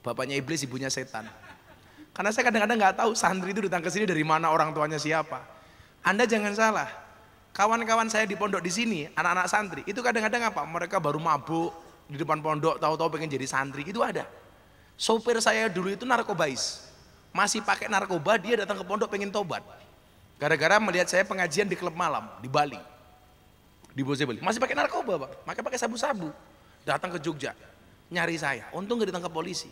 Bapaknya iblis, ibunya setan. Karena saya kadang-kadang nggak tahu santri itu datang ke sini dari mana orang tuanya siapa. Anda jangan salah. Kawan-kawan saya di pondok di sini, anak-anak santri, itu kadang-kadang apa? Mereka baru mabuk di depan pondok, tahu-tahu pengen jadi santri, itu ada. Sopir saya dulu itu narkobais. Masih pakai narkoba, dia datang ke pondok pengen tobat. Gara-gara melihat saya pengajian di klub malam di Bali di Bozebeli. Masih pakai narkoba pak, Maka pakai sabu-sabu. Datang ke Jogja, nyari saya. Untung nggak ditangkap polisi.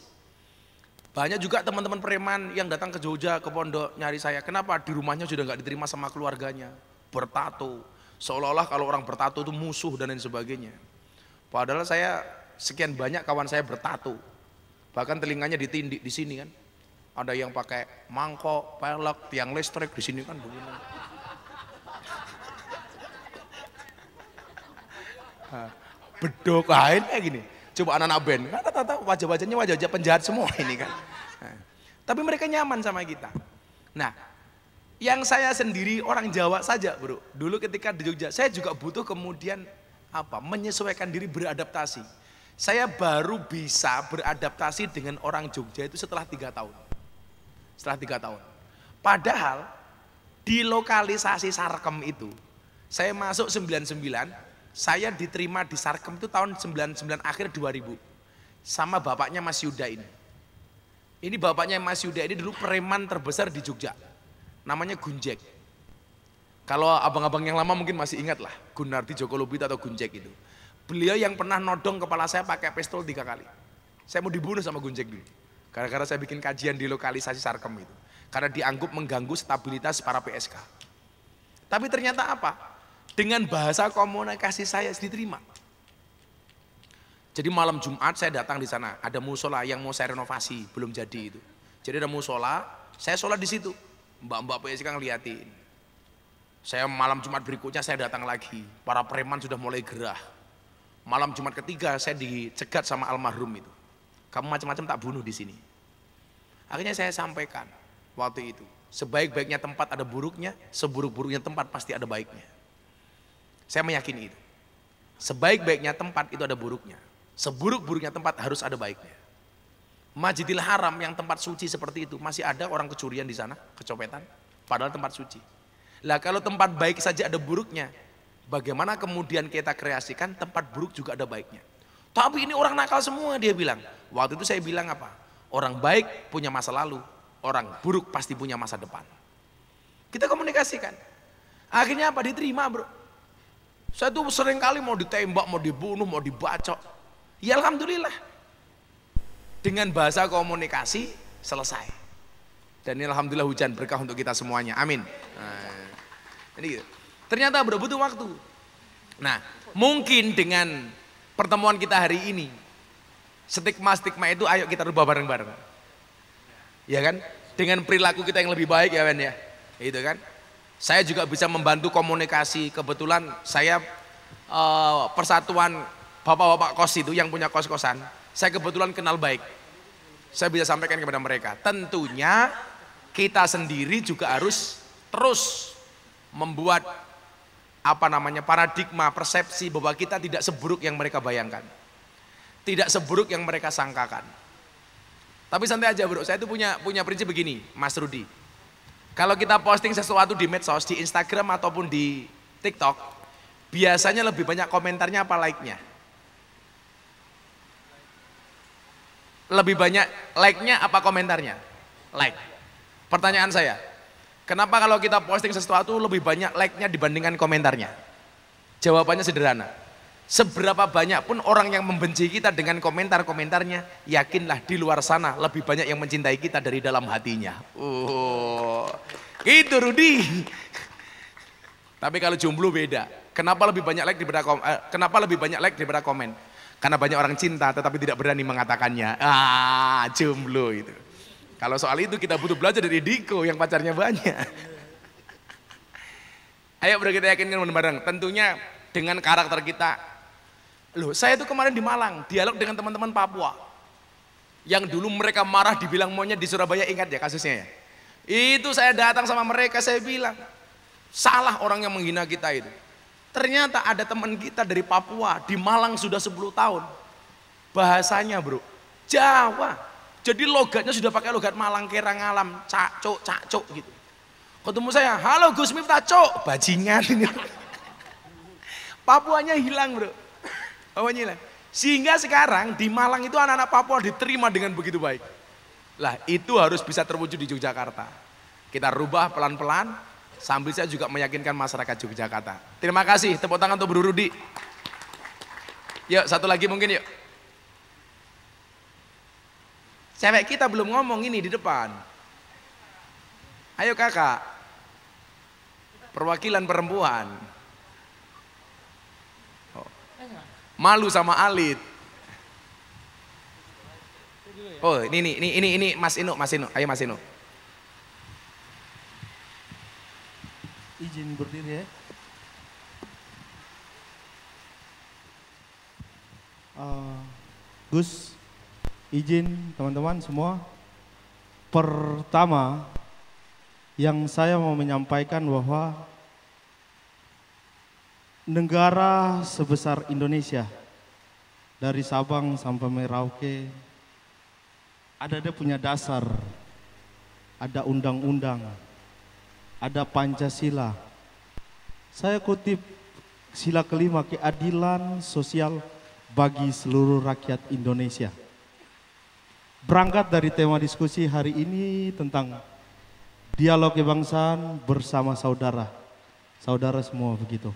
Banyak juga teman-teman preman yang datang ke Jogja, ke pondok, nyari saya. Kenapa? Di rumahnya sudah nggak diterima sama keluarganya. Bertato. Seolah-olah kalau orang bertato itu musuh dan lain sebagainya. Padahal saya, sekian banyak kawan saya bertato. Bahkan telinganya ditindik di sini kan. Ada yang pakai mangkok, pelek, tiang listrik di sini kan begini. Bedok lain kayak gini. Coba anak-anak band, kan tata wajah-wajahnya wajah-wajah penjahat semua ini kan. Tapi mereka nyaman sama kita. Nah, yang saya sendiri orang Jawa saja bro. Dulu ketika di Jogja, saya juga butuh kemudian apa menyesuaikan diri beradaptasi. Saya baru bisa beradaptasi dengan orang Jogja itu setelah tiga tahun. Setelah tiga tahun. Padahal di lokalisasi Sarkem itu, saya masuk 99, saya diterima di Sarkem itu tahun 99 akhir 2000. Sama bapaknya Mas Yuda ini. Ini bapaknya Mas Yuda ini dulu preman terbesar di Jogja. Namanya Gunjek. Kalau abang-abang yang lama mungkin masih ingat lah. Gunardi Joko Lubit atau Gunjek itu. Beliau yang pernah nodong kepala saya pakai pistol tiga kali. Saya mau dibunuh sama Gunjek dulu. karena gara saya bikin kajian di lokalisasi Sarkem itu. Karena dianggap mengganggu stabilitas para PSK. Tapi ternyata apa? Dengan bahasa komunikasi saya diterima. Jadi malam Jumat saya datang di sana, ada musola yang mau saya renovasi, belum jadi itu. Jadi ada musola, saya sholat di situ. Mbak-mbak PSK kan liatin. Saya malam Jumat berikutnya saya datang lagi, para preman sudah mulai gerah. Malam Jumat ketiga saya dicegat sama almarhum itu. Kamu macam-macam tak bunuh di sini. Akhirnya saya sampaikan waktu itu, sebaik-baiknya tempat ada buruknya, seburuk-buruknya tempat pasti ada baiknya. Saya meyakini itu. Sebaik-baiknya tempat itu ada buruknya. Seburuk-buruknya tempat harus ada baiknya. Majidil Haram yang tempat suci seperti itu masih ada orang kecurian di sana, kecopetan, padahal tempat suci. Lah kalau tempat baik saja ada buruknya, bagaimana kemudian kita kreasikan tempat buruk juga ada baiknya? Tapi ini orang nakal semua dia bilang. Waktu itu saya bilang apa? Orang baik punya masa lalu, orang buruk pasti punya masa depan. Kita komunikasikan. Akhirnya apa? Diterima bro. Saya tuh sering kali mau ditembak, mau dibunuh, mau dibacok. Ya Alhamdulillah. Dengan bahasa komunikasi selesai. Dan ini Alhamdulillah hujan berkah untuk kita semuanya. Amin. Nah, ini gitu. Ternyata butuh waktu. Nah, mungkin dengan pertemuan kita hari ini, stigma-stigma itu ayo kita rubah bareng-bareng. Ya kan? Dengan perilaku kita yang lebih baik ya Ben ya. Itu kan? Saya juga bisa membantu komunikasi. Kebetulan saya eh, persatuan bapak-bapak kos itu yang punya kos-kosan. Saya kebetulan kenal baik. Saya bisa sampaikan kepada mereka. Tentunya kita sendiri juga harus terus membuat apa namanya paradigma persepsi bahwa kita tidak seburuk yang mereka bayangkan tidak seburuk yang mereka sangkakan tapi santai aja bro saya itu punya punya prinsip begini Mas Rudi kalau kita posting sesuatu di medsos, di Instagram ataupun di TikTok, biasanya lebih banyak komentarnya apa like-nya? Lebih banyak like-nya apa komentarnya? Like. Pertanyaan saya, kenapa kalau kita posting sesuatu lebih banyak like-nya dibandingkan komentarnya? Jawabannya sederhana Seberapa banyak pun orang yang membenci kita dengan komentar-komentarnya, yakinlah di luar sana lebih banyak yang mencintai kita dari dalam hatinya. Oh, itu Rudi. Tapi kalau jomblo beda. Kenapa lebih banyak like daripada komen? Eh, kenapa lebih banyak like daripada komen? Karena banyak orang cinta tetapi tidak berani mengatakannya. Ah, jomblo itu. Kalau soal itu kita butuh belajar dari Diko yang pacarnya banyak. Ayo bro kita yakinkan bareng-bareng. Tentunya dengan karakter kita Loh, saya itu kemarin di Malang, dialog dengan teman-teman Papua. Yang dulu mereka marah dibilang monyet di Surabaya, ingat ya kasusnya ya. Itu saya datang sama mereka, saya bilang, salah orang yang menghina kita itu. Ternyata ada teman kita dari Papua, di Malang sudah 10 tahun. Bahasanya bro, Jawa. Jadi logatnya sudah pakai logat Malang, kerang alam, caco cacok gitu. Ketemu saya, halo Gus Miftah, cok, bajingan ini. Papuanya hilang bro Oh, Pokoknya Sehingga sekarang di Malang itu anak-anak Papua diterima dengan begitu baik. Lah itu harus bisa terwujud di Yogyakarta. Kita rubah pelan-pelan sambil saya juga meyakinkan masyarakat Yogyakarta. Terima kasih, tepuk tangan untuk Bro Rudi. Yuk satu lagi mungkin yuk. Cewek kita belum ngomong ini di depan. Ayo kakak. Perwakilan perempuan. Malu sama alit. Oh, ini ini ini ini, ini Mas Inu, Mas Inu. Ayo Mas Inu. Izin berdiri ya. Uh, Gus, izin teman-teman semua. Pertama, yang saya mau menyampaikan bahwa negara sebesar Indonesia dari Sabang sampai Merauke ada ada punya dasar ada undang-undang ada Pancasila saya kutip sila kelima keadilan sosial bagi seluruh rakyat Indonesia berangkat dari tema diskusi hari ini tentang dialog kebangsaan bersama saudara saudara semua begitu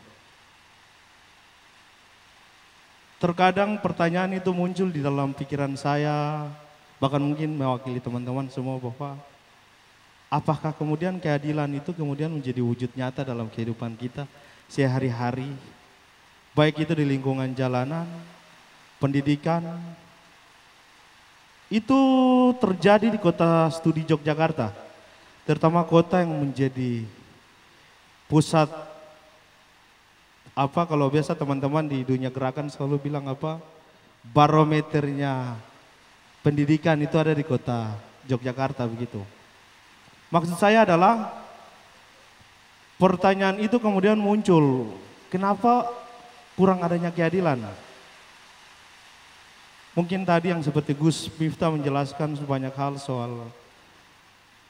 Terkadang pertanyaan itu muncul di dalam pikiran saya, bahkan mungkin mewakili teman-teman semua bahwa apakah kemudian keadilan itu kemudian menjadi wujud nyata dalam kehidupan kita sehari-hari, baik itu di lingkungan jalanan, pendidikan, itu terjadi di kota studi Yogyakarta, terutama kota yang menjadi pusat apa kalau biasa teman-teman di dunia gerakan selalu bilang apa barometernya pendidikan itu ada di kota Yogyakarta begitu. Maksud saya adalah pertanyaan itu kemudian muncul, kenapa kurang adanya keadilan? Mungkin tadi yang seperti Gus Miftah menjelaskan sebanyak hal soal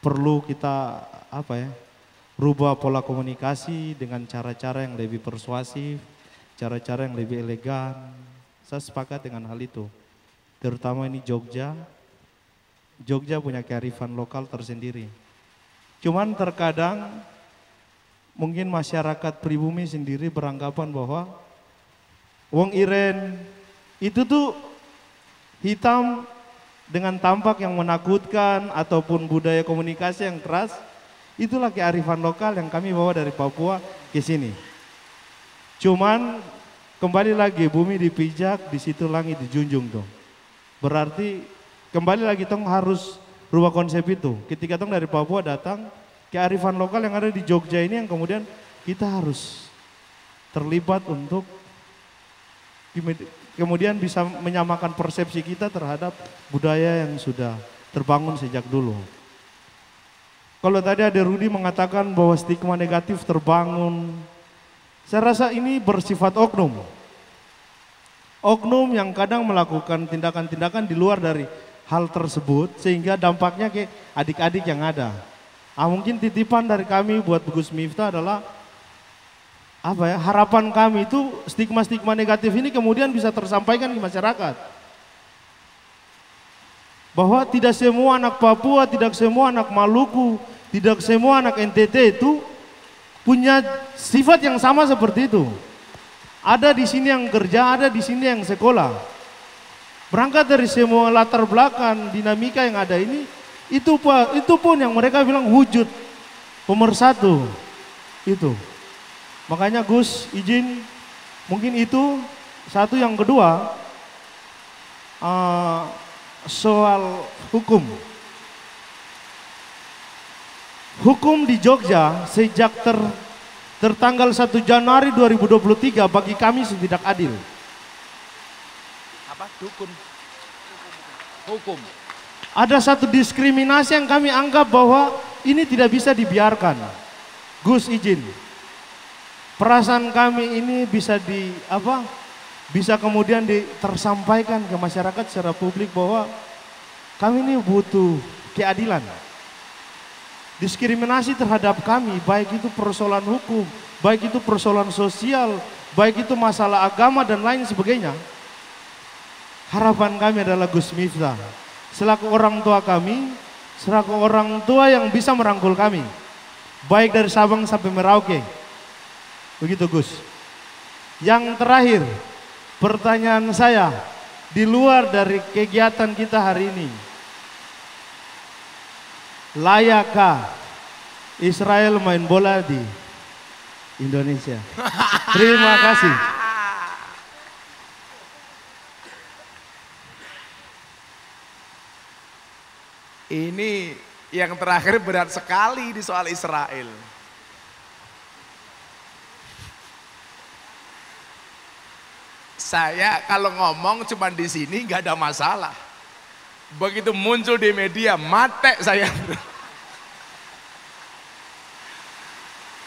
perlu kita apa ya rubah pola komunikasi dengan cara-cara yang lebih persuasif, cara-cara yang lebih elegan. Saya sepakat dengan hal itu. Terutama ini Jogja, Jogja punya kearifan lokal tersendiri. Cuman terkadang mungkin masyarakat pribumi sendiri beranggapan bahwa Wong Iren itu tuh hitam dengan tampak yang menakutkan ataupun budaya komunikasi yang keras Itulah kearifan lokal yang kami bawa dari Papua ke sini. Cuman kembali lagi bumi dipijak, di situ langit dijunjung dong. Berarti kembali lagi tong harus rubah konsep itu. Ketika tong dari Papua datang, kearifan lokal yang ada di Jogja ini yang kemudian kita harus terlibat untuk kemudian bisa menyamakan persepsi kita terhadap budaya yang sudah terbangun sejak dulu. Kalau tadi ada Rudi mengatakan bahwa stigma negatif terbangun, saya rasa ini bersifat oknum. Oknum yang kadang melakukan tindakan-tindakan di luar dari hal tersebut sehingga dampaknya ke adik-adik yang ada. Ah, mungkin titipan dari kami buat Bagus Miftah adalah apa ya harapan kami itu stigma-stigma negatif ini kemudian bisa tersampaikan ke masyarakat bahwa tidak semua anak Papua, tidak semua anak Maluku, tidak semua anak NTT itu punya sifat yang sama seperti itu. Ada di sini yang kerja, ada di sini yang sekolah. Berangkat dari semua latar belakang dinamika yang ada ini, itu itu pun yang mereka bilang wujud pemersatu itu. Makanya Gus izin mungkin itu satu yang kedua uh, soal hukum. Hukum di Jogja sejak ter, tertanggal 1 Januari 2023 bagi kami tidak adil. Apa? hukum Hukum. Ada satu diskriminasi yang kami anggap bahwa ini tidak bisa dibiarkan. Gus izin. Perasaan kami ini bisa di apa? bisa kemudian tersampaikan ke masyarakat secara publik bahwa kami ini butuh keadilan. Diskriminasi terhadap kami, baik itu persoalan hukum, baik itu persoalan sosial, baik itu masalah agama dan lain sebagainya. Harapan kami adalah Gus Miftah. Selaku orang tua kami, selaku orang tua yang bisa merangkul kami. Baik dari Sabang sampai Merauke. Begitu Gus. Yang terakhir, Pertanyaan saya, di luar dari kegiatan kita hari ini, layakkah Israel main bola di Indonesia? Terima kasih. Ini yang terakhir berat sekali di soal Israel. Saya kalau ngomong cuma di sini nggak ada masalah. Begitu muncul di media, mate saya.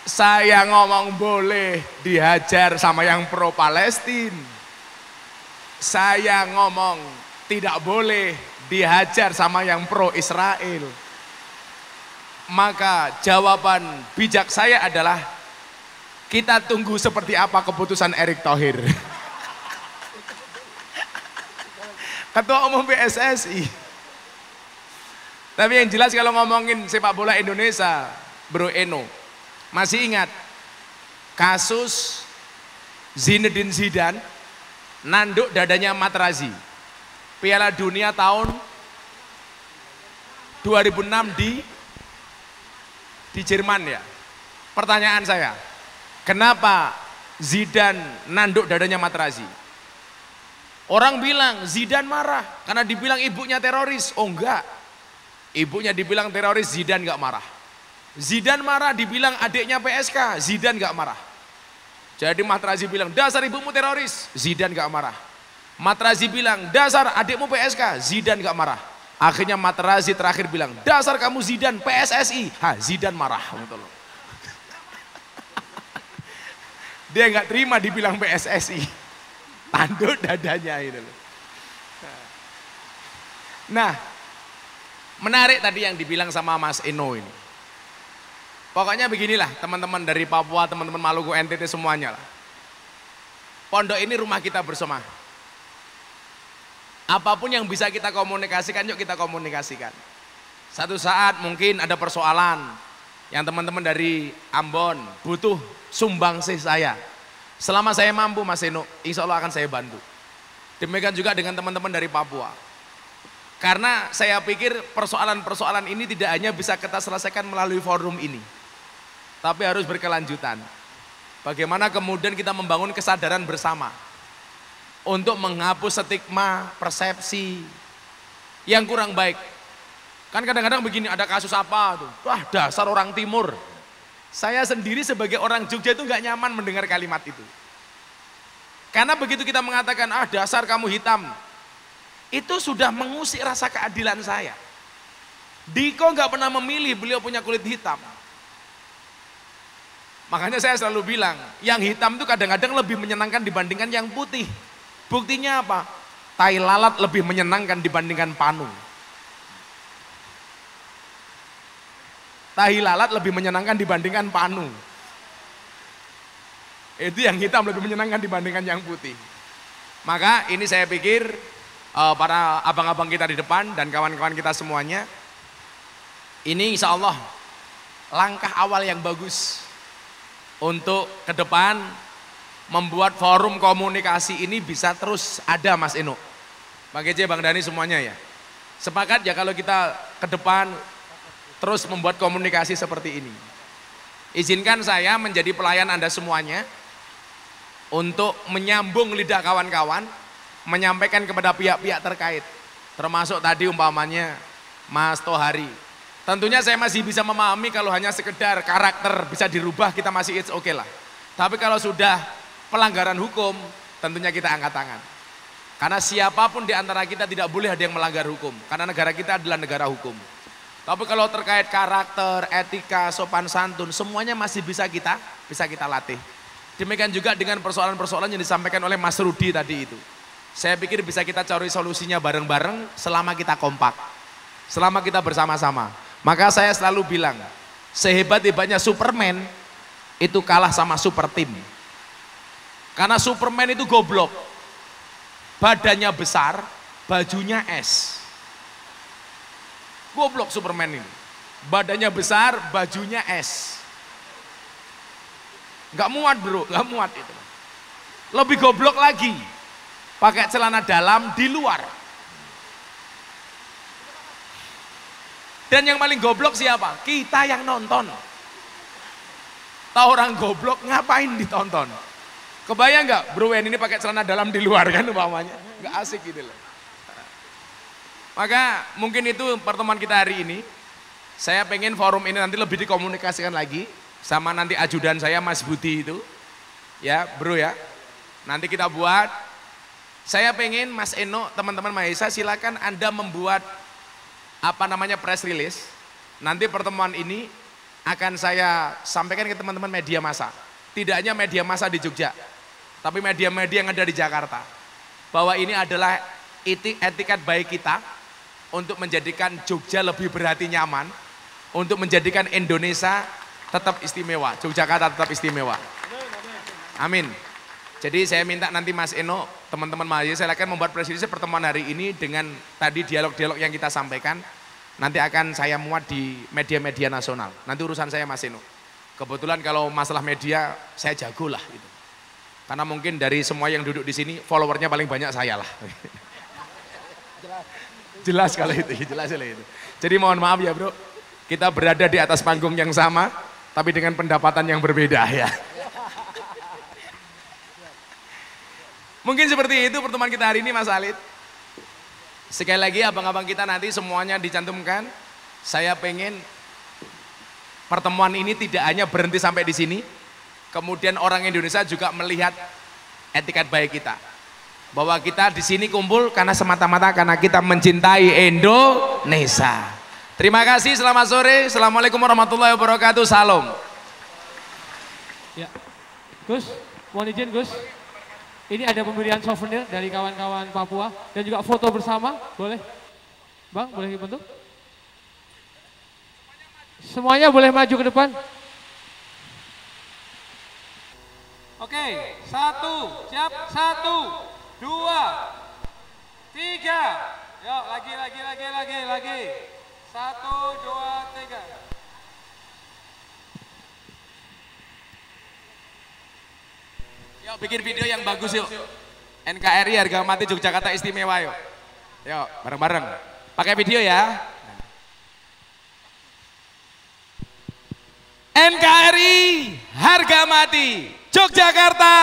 saya ngomong boleh dihajar sama yang pro Palestine. Saya ngomong tidak boleh dihajar sama yang pro Israel. Maka jawaban bijak saya adalah kita tunggu seperti apa keputusan Erick Thohir. ketua umum PSSI. Tapi yang jelas kalau ngomongin sepak bola Indonesia, Bro Eno, masih ingat kasus Zinedine Zidane nanduk dadanya Matrazi. Piala Dunia tahun 2006 di di Jerman ya. Pertanyaan saya, kenapa Zidane nanduk dadanya Matrazi? Orang bilang Zidan marah karena dibilang ibunya teroris. Oh enggak. Ibunya dibilang teroris, Zidan enggak marah. Zidan marah dibilang adiknya PSK, Zidan enggak marah. Jadi Matrazi bilang, dasar ibumu teroris, Zidan enggak marah. Matrazi bilang, dasar adikmu PSK, Zidan enggak marah. Akhirnya Matrazi terakhir bilang, dasar kamu Zidan. PSSI, ha Zidan marah. Dia enggak terima dibilang PSSI tanduk dadanya itu. Nah, menarik tadi yang dibilang sama Mas Eno ini. Pokoknya beginilah teman-teman dari Papua, teman-teman Maluku, NTT semuanya lah. Pondok ini rumah kita bersama. Apapun yang bisa kita komunikasikan, yuk kita komunikasikan. Satu saat mungkin ada persoalan yang teman-teman dari Ambon butuh sumbang sih saya Selama saya mampu Mas Eno, insya Allah akan saya bantu. Demikian juga dengan teman-teman dari Papua. Karena saya pikir persoalan-persoalan ini tidak hanya bisa kita selesaikan melalui forum ini. Tapi harus berkelanjutan. Bagaimana kemudian kita membangun kesadaran bersama. Untuk menghapus stigma, persepsi yang kurang baik. Kan kadang-kadang begini ada kasus apa tuh. Wah dasar orang timur. Saya sendiri sebagai orang Jogja itu nggak nyaman mendengar kalimat itu. Karena begitu kita mengatakan, ah dasar kamu hitam. Itu sudah mengusik rasa keadilan saya. Diko nggak pernah memilih beliau punya kulit hitam. Makanya saya selalu bilang, yang hitam itu kadang-kadang lebih menyenangkan dibandingkan yang putih. Buktinya apa? Tai lalat lebih menyenangkan dibandingkan panu. Tahi lalat lebih menyenangkan dibandingkan panu. Itu yang hitam lebih menyenangkan dibandingkan yang putih. Maka ini saya pikir eh, para abang-abang kita di depan dan kawan-kawan kita semuanya, ini insya Allah langkah awal yang bagus untuk ke depan membuat forum komunikasi ini bisa terus ada Mas Eno. Bang Ece, Bang Dani semuanya ya. Sepakat ya kalau kita ke depan terus membuat komunikasi seperti ini. Izinkan saya menjadi pelayan Anda semuanya untuk menyambung lidah kawan-kawan, menyampaikan kepada pihak-pihak terkait, termasuk tadi umpamanya Mas Tohari. Tentunya saya masih bisa memahami kalau hanya sekedar karakter bisa dirubah kita masih it's okay lah. Tapi kalau sudah pelanggaran hukum, tentunya kita angkat tangan. Karena siapapun di antara kita tidak boleh ada yang melanggar hukum. Karena negara kita adalah negara hukum. Tapi kalau terkait karakter, etika, sopan santun, semuanya masih bisa kita bisa kita latih. Demikian juga dengan persoalan-persoalan yang disampaikan oleh Mas Rudi tadi itu. Saya pikir bisa kita cari solusinya bareng-bareng selama kita kompak. Selama kita bersama-sama. Maka saya selalu bilang, sehebat-hebatnya Superman itu kalah sama super Team, Karena Superman itu goblok. Badannya besar, bajunya es Goblok Superman ini. Badannya besar, bajunya es. Gak muat bro, gak muat itu. Lebih goblok lagi. Pakai celana dalam di luar. Dan yang paling goblok siapa? Kita yang nonton. Tahu orang goblok ngapain ditonton? Kebayang nggak Bro Wen ini pakai celana dalam di luar kan umpamanya? Nggak asik gitu loh. Maka mungkin itu pertemuan kita hari ini. Saya pengen forum ini nanti lebih dikomunikasikan lagi sama nanti ajudan saya Mas Budi itu. Ya, Bro ya. Nanti kita buat saya pengen Mas Eno, teman-teman Mahesa silakan Anda membuat apa namanya press release. Nanti pertemuan ini akan saya sampaikan ke teman-teman media massa. Tidak hanya media massa di Jogja, tapi media-media yang ada di Jakarta. Bahwa ini adalah etik etikat baik kita untuk menjadikan Jogja lebih berhati nyaman, untuk menjadikan Indonesia tetap istimewa, Yogyakarta tetap istimewa. Amin. Jadi saya minta nanti Mas Eno, teman-teman mahasiswa silakan membuat presiden pertemuan hari ini dengan tadi dialog-dialog yang kita sampaikan. Nanti akan saya muat di media-media nasional. Nanti urusan saya Mas Eno. Kebetulan kalau masalah media saya jago lah gitu. Karena mungkin dari semua yang duduk di sini followernya paling banyak saya lah. Jelas kalau itu, ya jelas kalau itu. Jadi mohon maaf ya bro, kita berada di atas panggung yang sama, tapi dengan pendapatan yang berbeda ya. Mungkin seperti itu pertemuan kita hari ini Mas Alit. Sekali lagi abang-abang kita nanti semuanya dicantumkan. Saya pengen pertemuan ini tidak hanya berhenti sampai di sini. Kemudian orang Indonesia juga melihat etiket baik kita bahwa kita di sini kumpul karena semata-mata karena kita mencintai Indonesia. Terima kasih, selamat sore. Assalamualaikum warahmatullahi wabarakatuh. Salam. Ya. Gus, mohon izin Gus. Ini ada pemberian souvenir dari kawan-kawan Papua dan juga foto bersama, boleh? Bang, boleh dibentuk? Semuanya boleh maju ke depan. Oke, satu, siap, satu, dua, tiga. Yuk, lagi, lagi, lagi, lagi, lagi. Satu, dua, tiga. Yuk, bikin video yang bagus yuk. NKRI harga mati Yogyakarta istimewa yuk. Yuk, bareng-bareng. Pakai video ya. NKRI harga mati Yogyakarta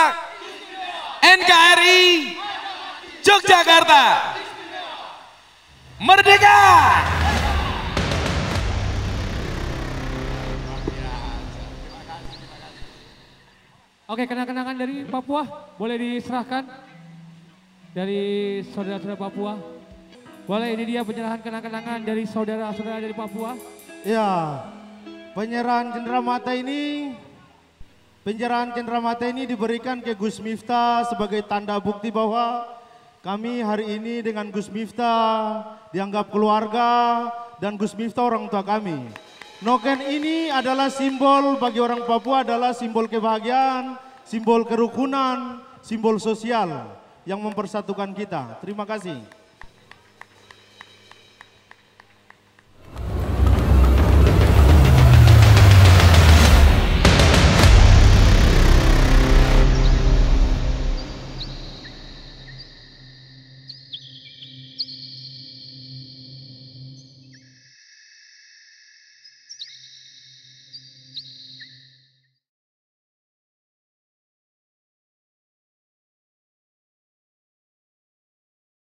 NKRI Yogyakarta Merdeka Oke, kenang-kenangan dari Papua boleh diserahkan dari saudara-saudara Papua. Boleh ini dia penyerahan kenang-kenangan dari saudara-saudara dari Papua. Ya, penyerahan cenderamata ini penyerahan cenderamata ini diberikan ke Gus Miftah sebagai tanda bukti bahwa kami hari ini dengan Gus Miftah dianggap keluarga dan Gus Miftah orang tua kami. Noken ini adalah simbol bagi orang Papua adalah simbol kebahagiaan, simbol kerukunan, simbol sosial yang mempersatukan kita. Terima kasih.